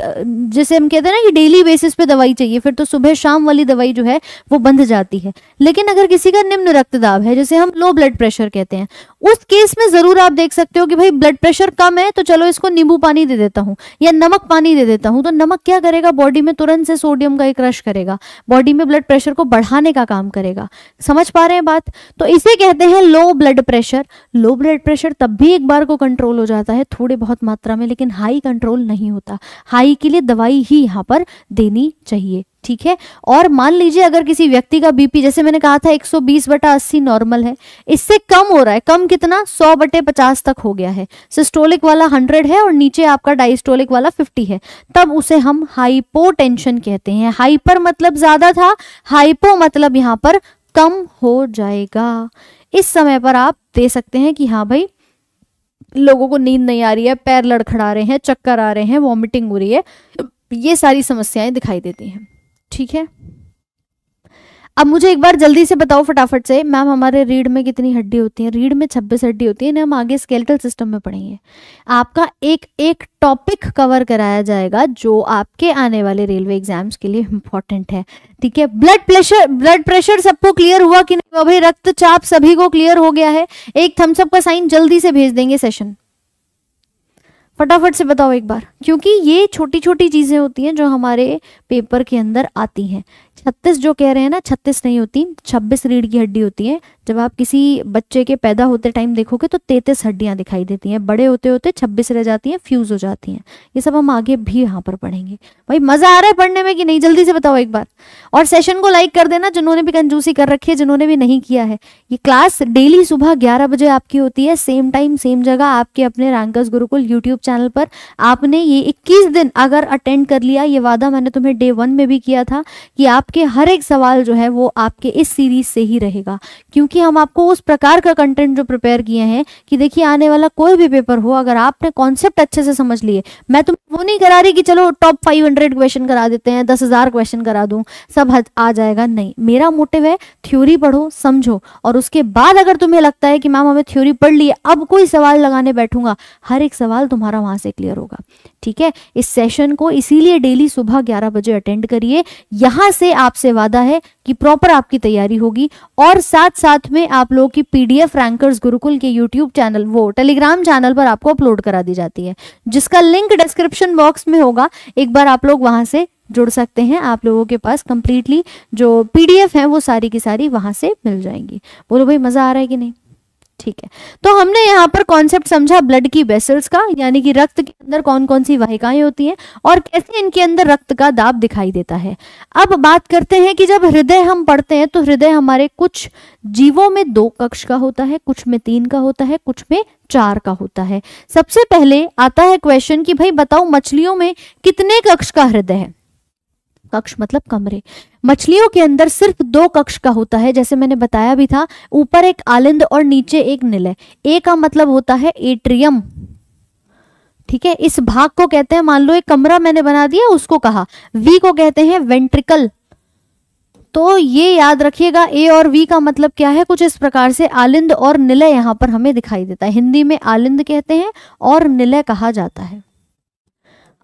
जैसे हम कहते हैं ना कि डेली बेसिस पे दवाई चाहिए फिर तो सुबह शाम वाली दवाई जो है वो बंद जाती है लेकिन अगर किसी का निम्न रक्तदाब है जैसे हम लो ब्लड प्रेशर कहते हैं उस केस में जरूर आप देख सकते हो कि भाई ब्लड प्रेशर कम है तो चलो इसको नींबू पानी दे देता हूँ या नमक पानी दे देता हूँ तो नमक क्या करेगा बॉडी बॉडी में तुरंत से सोडियम का एक रश करेगा बॉडी में ब्लड प्रेशर को बढ़ाने का काम करेगा समझ पा रहे हैं बात तो इसे कहते हैं low blood pressure low blood pressure तब भी एक बार को कंट्रोल हो जाता है थोड़े बहुत मात्रा में लेकिन हाई कंट्रोल नहीं होता हाई के लिए दवाई ही यहाँ पर देनी चाहिए ठीक है और मान लीजिए अगर किसी व्यक्ति का बीपी जैसे मैंने कहा था 120 बटा 80 नॉर्मल है इससे कम हो रहा है कम कितना 100 बटे 50 तक हो गया है सिस्टोलिक वाला 100 है और नीचे आपका डाइस्टोलिक वाला 50 है तब उसे हम हाइपोटेंशन कहते हैं हाइपर मतलब ज्यादा था हाइपो मतलब यहां पर कम हो जाएगा इस समय पर आप दे सकते हैं कि हाँ भाई लोगों को नींद नहीं आ रही है पैर लड़खड़ा रहे हैं चक्कर आ रहे हैं वॉमिटिंग हो रही है ये सारी समस्याएं दिखाई देती हैं ठीक है अब मुझे एक बार जल्दी से बताओ फटाफट से मैम हमारे रीढ़ में कितनी हड्डी होती है रीढ़ में छब्बीस हड्डी होती है ना हम आगे स्केलेटल सिस्टम में पढ़ेंगे आपका एक एक टॉपिक कवर कराया जाएगा जो आपके आने वाले रेलवे एग्जाम्स के लिए इम्पोर्टेंट है ठीक है ब्लड प्रेशर ब्लड प्रेशर सबको क्लियर हुआ कि नहीं अभी रक्तचाप सभी को क्लियर हो गया है एक थम्सअप का साइन जल्दी से भेज देंगे सेशन फटाफट से बताओ एक बार क्योंकि ये छोटी छोटी चीज़ें होती हैं जो हमारे पेपर के अंदर आती हैं छत्तीस जो कह रहे हैं ना छत्तीस नहीं होती छब्बीस रीढ़ की हड्डी होती है जब आप किसी बच्चे के पैदा होते टाइम देखोगे तो तैतीस हड्डियां दिखाई देती हैं बड़े होते होते छब्बीस रह जाती हैं फ्यूज़ हो जाती हैं ये सब हम आगे भी यहाँ पर पढ़ेंगे भाई मज़ा आ रहा है पढ़ने में कि नहीं जल्दी से बताओ एक बार और सेशन को लाइक कर देना जिन्होंने भी कंजूसी कर रखी है जिन्होंने भी नहीं किया है ये क्लास डेली सुबह ग्यारह बजे आपकी होती है सेम टाइम सेम जगह आपके अपने रैंकर्स गुरुकुल यूट्यूब चैनल पर आपने ये इक्कीस दिन अगर अटेंड कर लिया ये वादा मैंने तुम्हें डे वन में भी किया था कि आप आपके हर एक सवाल जो है वो आपके इस सीरीज से ही रहेगा क्योंकि हम आपको उस प्रकार का कंटेंट जो प्रिपेयर किए हैं कि देखिए आने वाला कोई भी पेपर हो अगर आपने कॉन्सेप्ट अच्छे से समझ लिए मैं तुम वो नहीं करा रही कि चलो टॉप फाइव क्वेश्चन करा देते हैं दस क्वेश्चन करा दूं सब आ जाएगा नहीं मेरा मोटिव है थ्योरी पढ़ो समझो और उसके बाद अगर तुम्हें लगता है कि मैम हमें थ्योरी पढ़ ली अब कोई सवाल लगाने बैठूंगा हर एक सवाल तुम्हारा वहां से क्लियर होगा ठीक है इस सेशन को इसीलिए डेली सुबह 11 बजे अटेंड करिए यहां से आपसे वादा है कि प्रॉपर आपकी तैयारी होगी और साथ साथ में आप लोगों की पीडीएफ रैंकर्स गुरुकुल के यूट्यूब चैनल वो टेलीग्राम चैनल पर आपको अपलोड करा दी जाती है जिसका लिंक डिस्क्रिप्शन बॉक्स में होगा एक बार आप लोग वहां से जुड़ सकते हैं आप लोगों के पास कंप्लीटली जो पीडीएफ है वो सारी की सारी वहां से मिल जाएंगी बोलो भाई मजा आ रहा है कि नहीं ठीक है तो हमने यहाँ पर कॉन्सेप्ट समझा ब्लड की वेसल्स का यानी कि रक्त के अंदर कौन कौन सी वाहिकाएं होती हैं और कैसे इनके अंदर रक्त का दाब दिखाई देता है अब बात करते हैं कि जब हृदय हम पढ़ते हैं तो हृदय हमारे कुछ जीवों में दो कक्ष का होता है कुछ में तीन का होता है कुछ में चार का होता है सबसे पहले आता है क्वेश्चन कि भाई बताओ मछलियों में कितने कक्ष का हृदय है कक्ष मतलब कमरे मछलियों के अंदर सिर्फ दो कक्ष का होता है जैसे मैंने बताया भी था ऊपर एक आलिंद और नीचे एक निलय ए का मतलब होता है एट्रियम ठीक है इस भाग को कहते हैं मान लो एक कमरा मैंने बना दिया उसको कहा वी को कहते हैं वेंट्रिकल तो ये याद रखिएगा ए और वी का मतलब क्या है कुछ इस प्रकार से आलिंद और निलय यहां पर हमें दिखाई देता है हिंदी में आलिंद कहते हैं और निलय कहा जाता है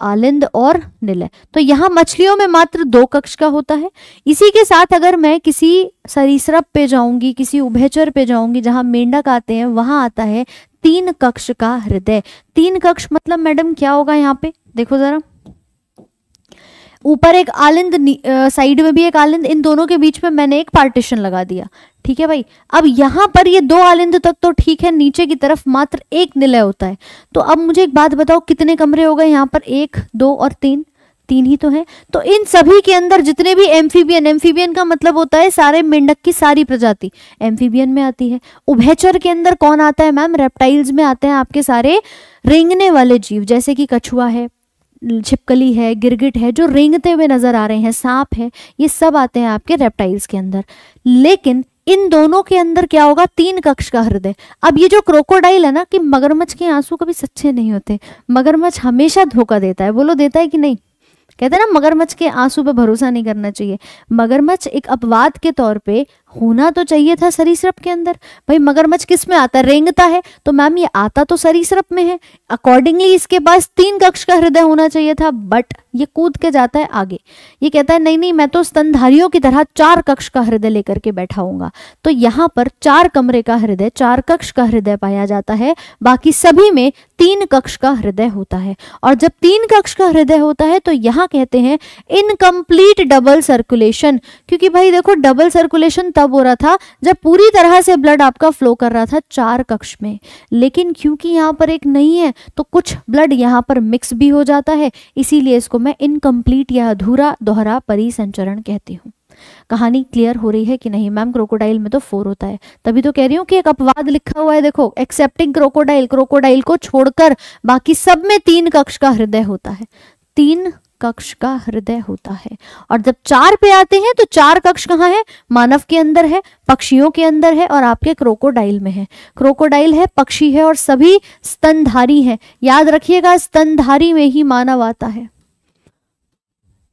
आलिंद और निलय तो यहाँ मछलियों में मात्र दो कक्ष का होता है इसी के साथ अगर मैं किसी सरीसरप पे जाऊंगी किसी उभयचर पे जाऊंगी जहां मेंढक आते हैं वहां आता है तीन कक्ष का हृदय तीन कक्ष मतलब मैडम क्या होगा यहाँ पे देखो जरा ऊपर एक आलिंद साइड में भी एक आलिंद इन दोनों के बीच में मैंने एक पार्टीशन लगा दिया ठीक है भाई अब यहाँ पर ये दो आलिंद तक तो ठीक है नीचे की तरफ मात्र एक निलय होता है तो अब मुझे एक बात बताओ कितने कमरे हो गए यहाँ पर एक दो और तीन तीन ही तो हैं तो इन सभी के अंदर जितने भी एम्फीबियन एम्फीबियन का मतलब होता है सारे मेंढक की सारी प्रजाति एम्फीबियन में आती है उभयचर के अंदर कौन आता है मैम रेप्टाइल्स में आते हैं आपके सारे रेंगने वाले जीव जैसे कि कछुआ है छिपकली है गिरगिट है जो रेंगते हुए नज़र आ रहे हैं सांप है ये सब आते हैं आपके रेप्टाइल्स के अंदर लेकिन इन दोनों के अंदर क्या होगा तीन कक्ष का हृदय अब ये जो क्रोकोडाइल है ना कि मगरमच्छ के आंसू कभी सच्चे नहीं होते मगरमच्छ हमेशा धोखा देता है बोलो देता है कि नहीं कहते हैं ना मगरमच्छ के आंसू पर भरोसा नहीं करना चाहिए मगरमच्छ एक अपवाद के तौर पे होना तो चाहिए था सरीसृप के अंदर भाई मगरमच्छ किस में आता है रेंगता है तो मैम ये आता तो सरीसृप में है अकॉर्डिंगली इसके पास तीन कक्ष का हृदय होना चाहिए था बट ये कूद के जाता है आगे ये कहता है नहीं नहीं मैं तो स्तनधारियों की तरह चार कक्ष का हृदय लेकर के बैठा हूँ तो यहाँ पर चार कमरे का हृदय चार कक्ष का हृदय पाया जाता है बाकी सभी में तीन कक्ष का हृदय होता है और जब तीन कक्ष का हृदय होता है तो यहाँ कहते हैं इनकम्प्लीट डबल सर्कुलेशन क्योंकि भाई देखो डबल सर्कुलेशन तब हो रहा था जब पूरी तरह से ब्लड आपका फ्लो कर रहा था चार कक्ष में लेकिन क्योंकि यहाँ पर एक नहीं है तो कुछ ब्लड यहाँ पर मिक्स भी हो जाता है इसीलिए इसको मैं इनकम्प्लीट या अधूरा दोहरा परिसंचरण कहती हूँ कहानी क्लियर हो रही है कि नहीं मैम क्रोकोडाइल में तो फोर होता है तभी तो कह रही हूं कि एक अपवाद लिखा हुआ है देखो एक्सेप्टिंग क्रोकोडाइल क्रोकोडाइल को छोड़कर बाकी सब में तीन कक्ष का हृदय होता है तीन कक्ष का हृदय होता है और जब चार पे आते हैं तो चार कक्ष कहाँ है मानव के अंदर है पक्षियों के अंदर है और आपके क्रोकोडाइल में है क्रोकोडाइल है पक्षी है और सभी स्तनधारी हैं याद रखिएगा स्तनधारी में ही मानव आता है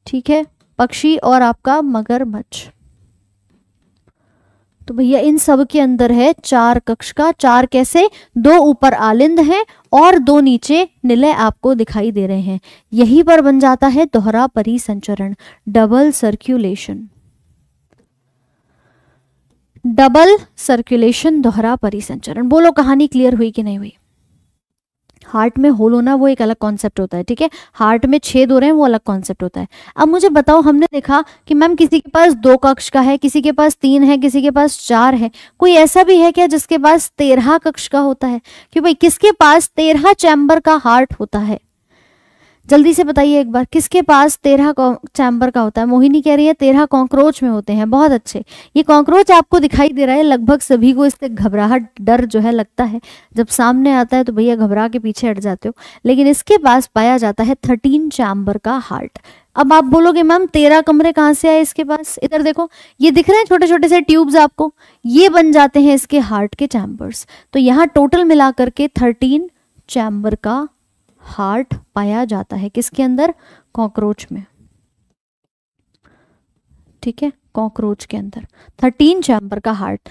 ठीक है पक्षी और आपका मगरमच्छ तो भैया इन सब के अंदर है चार कक्ष का चार कैसे दो ऊपर आलिंद हैं और दो नीचे निलय आपको दिखाई दे रहे हैं यही पर बन जाता है दोहरा परिसंचरण डबल सर्क्यूलेशन डबल सर्क्यूलेशन दोहरा परिसंचरण बोलो कहानी क्लियर हुई कि नहीं हुई हार्ट में होल होना वो एक अलग कॉन्सेप्ट होता है ठीक है हार्ट में छेद हो रहे हैं वो अलग कॉन्सेप्ट होता है अब मुझे बताओ हमने देखा कि मैम किसी के पास दो कक्ष का है किसी के पास तीन है किसी के पास चार है कोई ऐसा भी है क्या जिसके पास तेरह कक्ष का होता है कि भाई किसके पास तेरह चैम्बर का हार्ट होता है जल्दी से बताइए एक बार किसके पास तेरह चैम्बर का होता है मोहिनी कह रही है तेरह कॉकरोच में होते हैं बहुत अच्छे ये कॉकरोच आपको दिखाई दे रहा है लगभग सभी को इससे घबराहट डर जो है लगता है जब सामने आता है तो भैया घबरा के पीछे हट जाते हो लेकिन इसके पास पाया जाता है थर्टीन चैम्बर का हार्ट अब आप बोलोगे मैम तेरह कमरे कहाँ से आए इसके पास इधर देखो ये दिख रहे हैं छोटे छोटे से ट्यूब्स आपको ये बन जाते हैं इसके हार्ट के चैम्बर्स तो यहाँ टोटल मिला करके थर्टीन चैम्बर का हार्ट पाया जाता है किसके अंदर कॉकरोच में ठीक है कॉकरोच के अंदर थर्टीन चैम्बर का हार्ट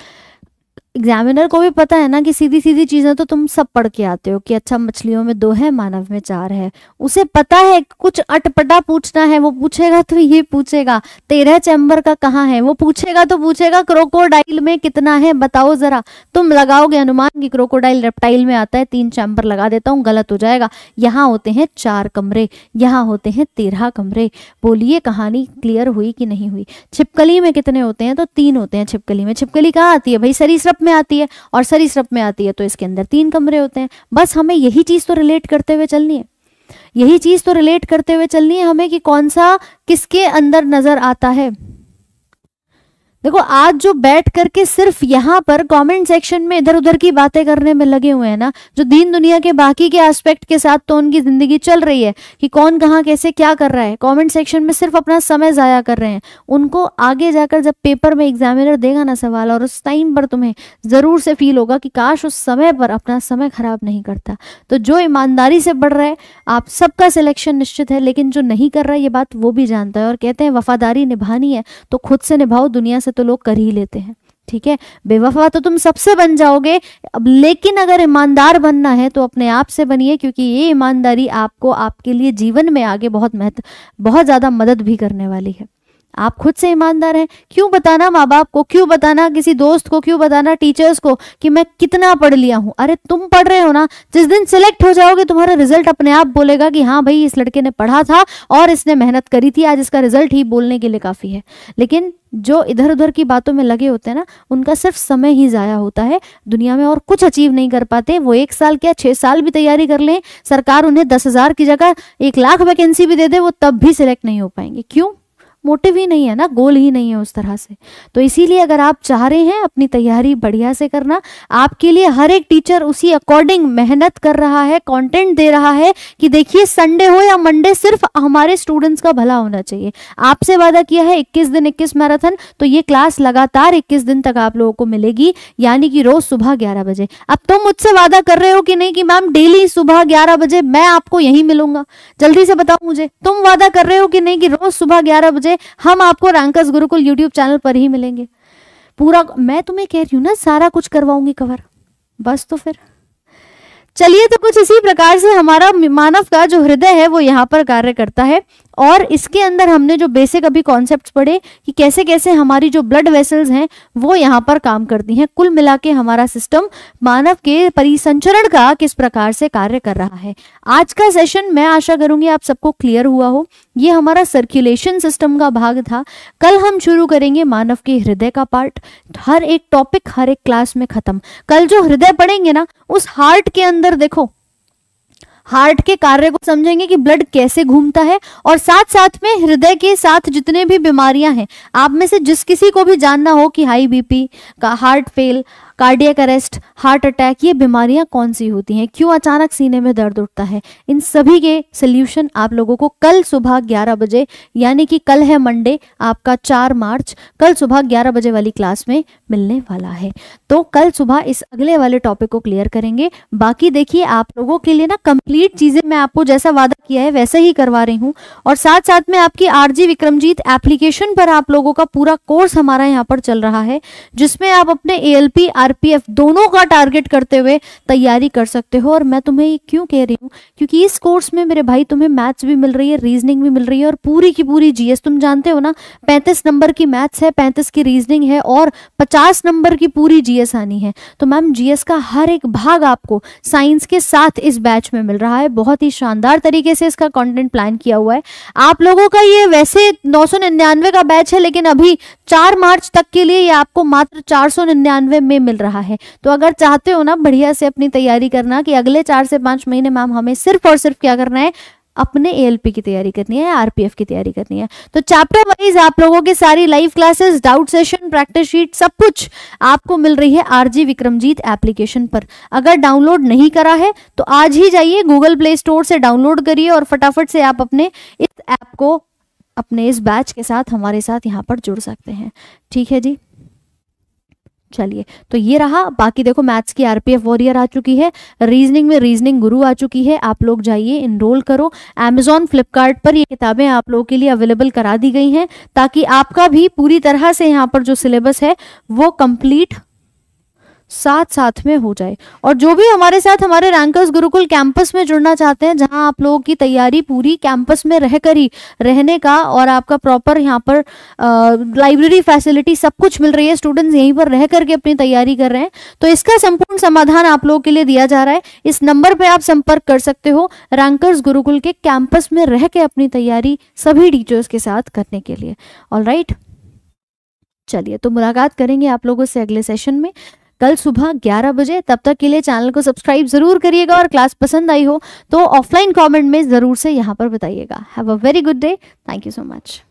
एग्जामिनर को भी पता है ना कि सीधी सीधी चीज़ें तो तुम सब पढ़ के आते हो कि अच्छा मछलियों में दो है मानव में चार है उसे पता है कुछ अटपटा पूछना है वो पूछेगा तो ये पूछेगा तेरह चैम्बर का कहाँ है वो पूछेगा तो पूछेगा क्रोकोडाइल में कितना है बताओ ज़रा तुम लगाओगे अनुमान की क्रोकोडाइल रेप्टाइल में आता है तीन चैम्बर लगा देता हूँ गलत हो जाएगा यहाँ होते हैं चार कमरे यहाँ होते हैं तेरह कमरे बोलिए कहानी क्लियर हुई कि नहीं हुई छिपकली में कितने होते हैं तो तीन होते हैं छिपकली में छिपकली कहाँ आती है भाई सरीसृप में आती है और सरीसृप में आती है तो इसके अंदर तीन कमरे होते हैं बस हमें यही चीज़ तो रिलेट करते हुए चलनी है यही चीज़ तो रिलेट करते हुए चलनी है हमें कि कौन सा किसके अंदर नज़र आता है देखो आज जो बैठ करके सिर्फ यहाँ पर कमेंट सेक्शन में इधर उधर की बातें करने में लगे हुए हैं ना जो दीन दुनिया के बाकी के एस्पेक्ट के साथ तो उनकी जिंदगी चल रही है कि कौन कहाँ कैसे क्या कर रहा है कमेंट सेक्शन में सिर्फ अपना समय ज़ाया कर रहे हैं उनको आगे जाकर जब पेपर में एग्जामिनर देगा ना सवाल और उस टाइम पर तुम्हें ज़रूर से फील होगा कि काश उस समय पर अपना समय ख़राब नहीं करता तो जो ईमानदारी से बढ़ रहा है आप सबका सिलेक्शन निश्चित है लेकिन जो नहीं कर रहा है ये बात वो भी जानता है और कहते हैं वफादारी निभानी है तो खुद से निभाओ दुनिया से तो लोग कर ही लेते हैं ठीक है बेवफा तो तुम सबसे बन जाओगे अब लेकिन अगर ईमानदार बनना है तो अपने आप से बनिए क्योंकि ये ईमानदारी आपको आपके लिए जीवन में आगे बहुत महत्व बहुत ज़्यादा मदद भी करने वाली है आप खुद से ईमानदार हैं क्यों बताना माँ बाप को क्यों बताना किसी दोस्त को क्यों बताना टीचर्स को कि मैं कितना पढ़ लिया हूं अरे तुम पढ़ रहे हो ना जिस दिन सिलेक्ट हो जाओगे तुम्हारा रिजल्ट अपने आप बोलेगा कि हाँ भाई इस लड़के ने पढ़ा था और इसने मेहनत करी थी आज इसका रिजल्ट ही बोलने के लिए काफ़ी है लेकिन जो इधर उधर की बातों में लगे होते हैं ना उनका सिर्फ समय ही ज़ाया होता है दुनिया में और कुछ अचीव नहीं कर पाते वो एक साल क्या छह साल भी तैयारी कर लें सरकार उन्हें दस हज़ार की जगह एक लाख वैकेंसी भी दे दे वो तब भी सिलेक्ट नहीं हो पाएंगे क्यों मोटिव ही नहीं है ना गोल ही नहीं है उस तरह से तो इसीलिए अगर आप चाह रहे हैं अपनी तैयारी बढ़िया से करना आपके लिए हर एक टीचर उसी अकॉर्डिंग मेहनत कर रहा है कंटेंट दे रहा है कि देखिए संडे हो या मंडे सिर्फ हमारे स्टूडेंट्स का भला होना चाहिए आपसे वादा किया है इक्कीस दिन इक्कीस मैराथन तो ये क्लास लगातार इक्कीस दिन तक आप लोगों को मिलेगी यानी कि रोज सुबह ग्यारह बजे अब तुम तो मुझसे वादा कर रहे हो कि नहीं कि मैम डेली सुबह ग्यारह बजे मैं आपको यहीं मिलूंगा जल्दी से बताओ मुझे तुम वादा कर रहे हो कि नहीं कि रोज सुबह ग्यारह बजे से हम आपको रैंकस गुरुकुल यूट्यूब चैनल पर ही मिलेंगे पूरा मैं तुम्हें कह रही हूं ना सारा कुछ करवाऊंगी कवर बस तो फिर चलिए तो कुछ इसी प्रकार से हमारा मानव का जो हृदय है वो यहाँ पर कार्य करता है और इसके अंदर हमने जो बेसिक अभी कॉन्सेप्ट पढ़े कि कैसे कैसे हमारी जो ब्लड वेसल्स हैं वो यहाँ पर काम करती हैं कुल मिला के हमारा सिस्टम मानव के परिसंचरण का किस प्रकार से कार्य कर रहा है आज का सेशन मैं आशा करूंगी आप सबको क्लियर हुआ हो ये हमारा सर्कुलेशन सिस्टम का भाग था कल हम शुरू करेंगे मानव के हृदय का पार्ट हर एक टॉपिक हर एक क्लास में खत्म कल जो हृदय पढ़ेंगे ना उस हार्ट के अंदर देखो हार्ट के कार्य को समझेंगे कि ब्लड कैसे घूमता है और साथ साथ में हृदय के साथ जितने भी बीमारियां हैं आप में से जिस किसी को भी जानना हो कि हाई बीपी का heart fail cardiac arrest heart attack ये बीमारियां कौन सी होती हैं क्यों अचानक सीने में दर्द उठता है इन सभी के सोल्यूशन आप लोगों को कल सुबह ग्यारह बजे यानी कि कल है मंडे आपका चार मार्च कल सुबह ग्यारह बजे वाली क्लास में मिलने वाला है तो कल सुबह इस अगले वाले टॉपिक को क्लियर करेंगे बाकी देखिए आप लोगों के लिए ना कंप्लीट चीजें मैं आपको जैसा वादा किया है वैसे ही करवा रही हूँ और साथ साथ में आपकी आरजी विक्रमजीत एप्लीकेशन पर आप लोगों का पूरा कोर्स हमारा यहाँ पर चल रहा है जिसमें आप अपने ए एल पी आरपीएफ दोनों का टारगेट करते हुए तैयारी कर सकते हो और मैं तुम्हें ये क्यों कह रही हूँ क्योंकि इस कोर्स में मेरे भाई तुम्हें मैथ्स भी मिल रही है रीजनिंग भी मिल रही है और पूरी की पूरी जीएस तुम जानते हो ना पैंतीस नंबर की मैथ्स है पैंतीस की रीजनिंग है और पचास नंबर की पूरी जीएस आनी है तो मैम जीएस का हर एक भाग आपको साइंस के साथ इस बैच में मिल रहा है बहुत ही शानदार तरीके से इसका कॉन्टेंट प्लान किया हुआ है आप लोगों का ये वैसे नौ का बैच है लेकिन अभी चार मार्च तक के लिए ये आपको मात्र चार में मिल मिल रहा है तो अगर चाहते हो ना बढ़िया से अपनी तैयारी करना कि अगले चार से पांच महीने मैम हमें सिर्फ और सिर्फ क्या करना है अपने ए की तैयारी करनी है आरपीएफ की तैयारी करनी है तो चैप्टर वाइज आप लोगों की सारी live classes doubt session practice sheet सब कुछ आपको मिल रही है आरजी विक्रमजीत एप्लीकेशन पर अगर डाउनलोड नहीं करा है तो आज ही जाइए गूगल प्ले स्टोर से डाउनलोड करिए और फटाफट से आप अपने इस ऐप को अपने इस बैच के साथ हमारे साथ यहाँ पर जुड़ सकते हैं ठीक है जी चलिए तो ये रहा बाकी देखो मैथ्स की आरपीएफ वॉरियर आ चुकी है रीजनिंग में रीजनिंग गुरु आ चुकी है आप लोग जाइए इनरोल करो एमेजॉन फ्लिपकार्ट पर ये किताबें आप लोगों के लिए अवेलेबल करा दी गई हैं ताकि आपका भी पूरी तरह से यहाँ पर जो सिलेबस है वो कंप्लीट साथ साथ में हो जाए और जो भी हमारे साथ हमारे रैंकर्स गुरुकुल कैंपस में जुड़ना चाहते हैं जहां आप लोगों की तैयारी पूरी कैंपस में रहकर ही रहने का और आपका प्रॉपर यहाँ पर लाइब्रेरी फैसिलिटी सब कुछ मिल रही है स्टूडेंट्स यहीं पर रह करके अपनी तैयारी कर रहे हैं तो इसका संपूर्ण समाधान आप लोगों के लिए दिया जा रहा है इस नंबर पर आप संपर्क कर सकते हो रैंकर्स गुरुकुल के कैंपस में रह के अपनी तैयारी सभी टीचर्स के साथ करने के लिए ऑल राइट चलिए तो मुलाकात करेंगे आप लोगों से अगले सेशन में कल सुबह 11 बजे तब तक के लिए चैनल को सब्सक्राइब जरूर करिएगा और क्लास पसंद आई हो तो ऑफलाइन कॉमेंट में ज़रूर से यहाँ पर बताइएगा have a very good day thank you so much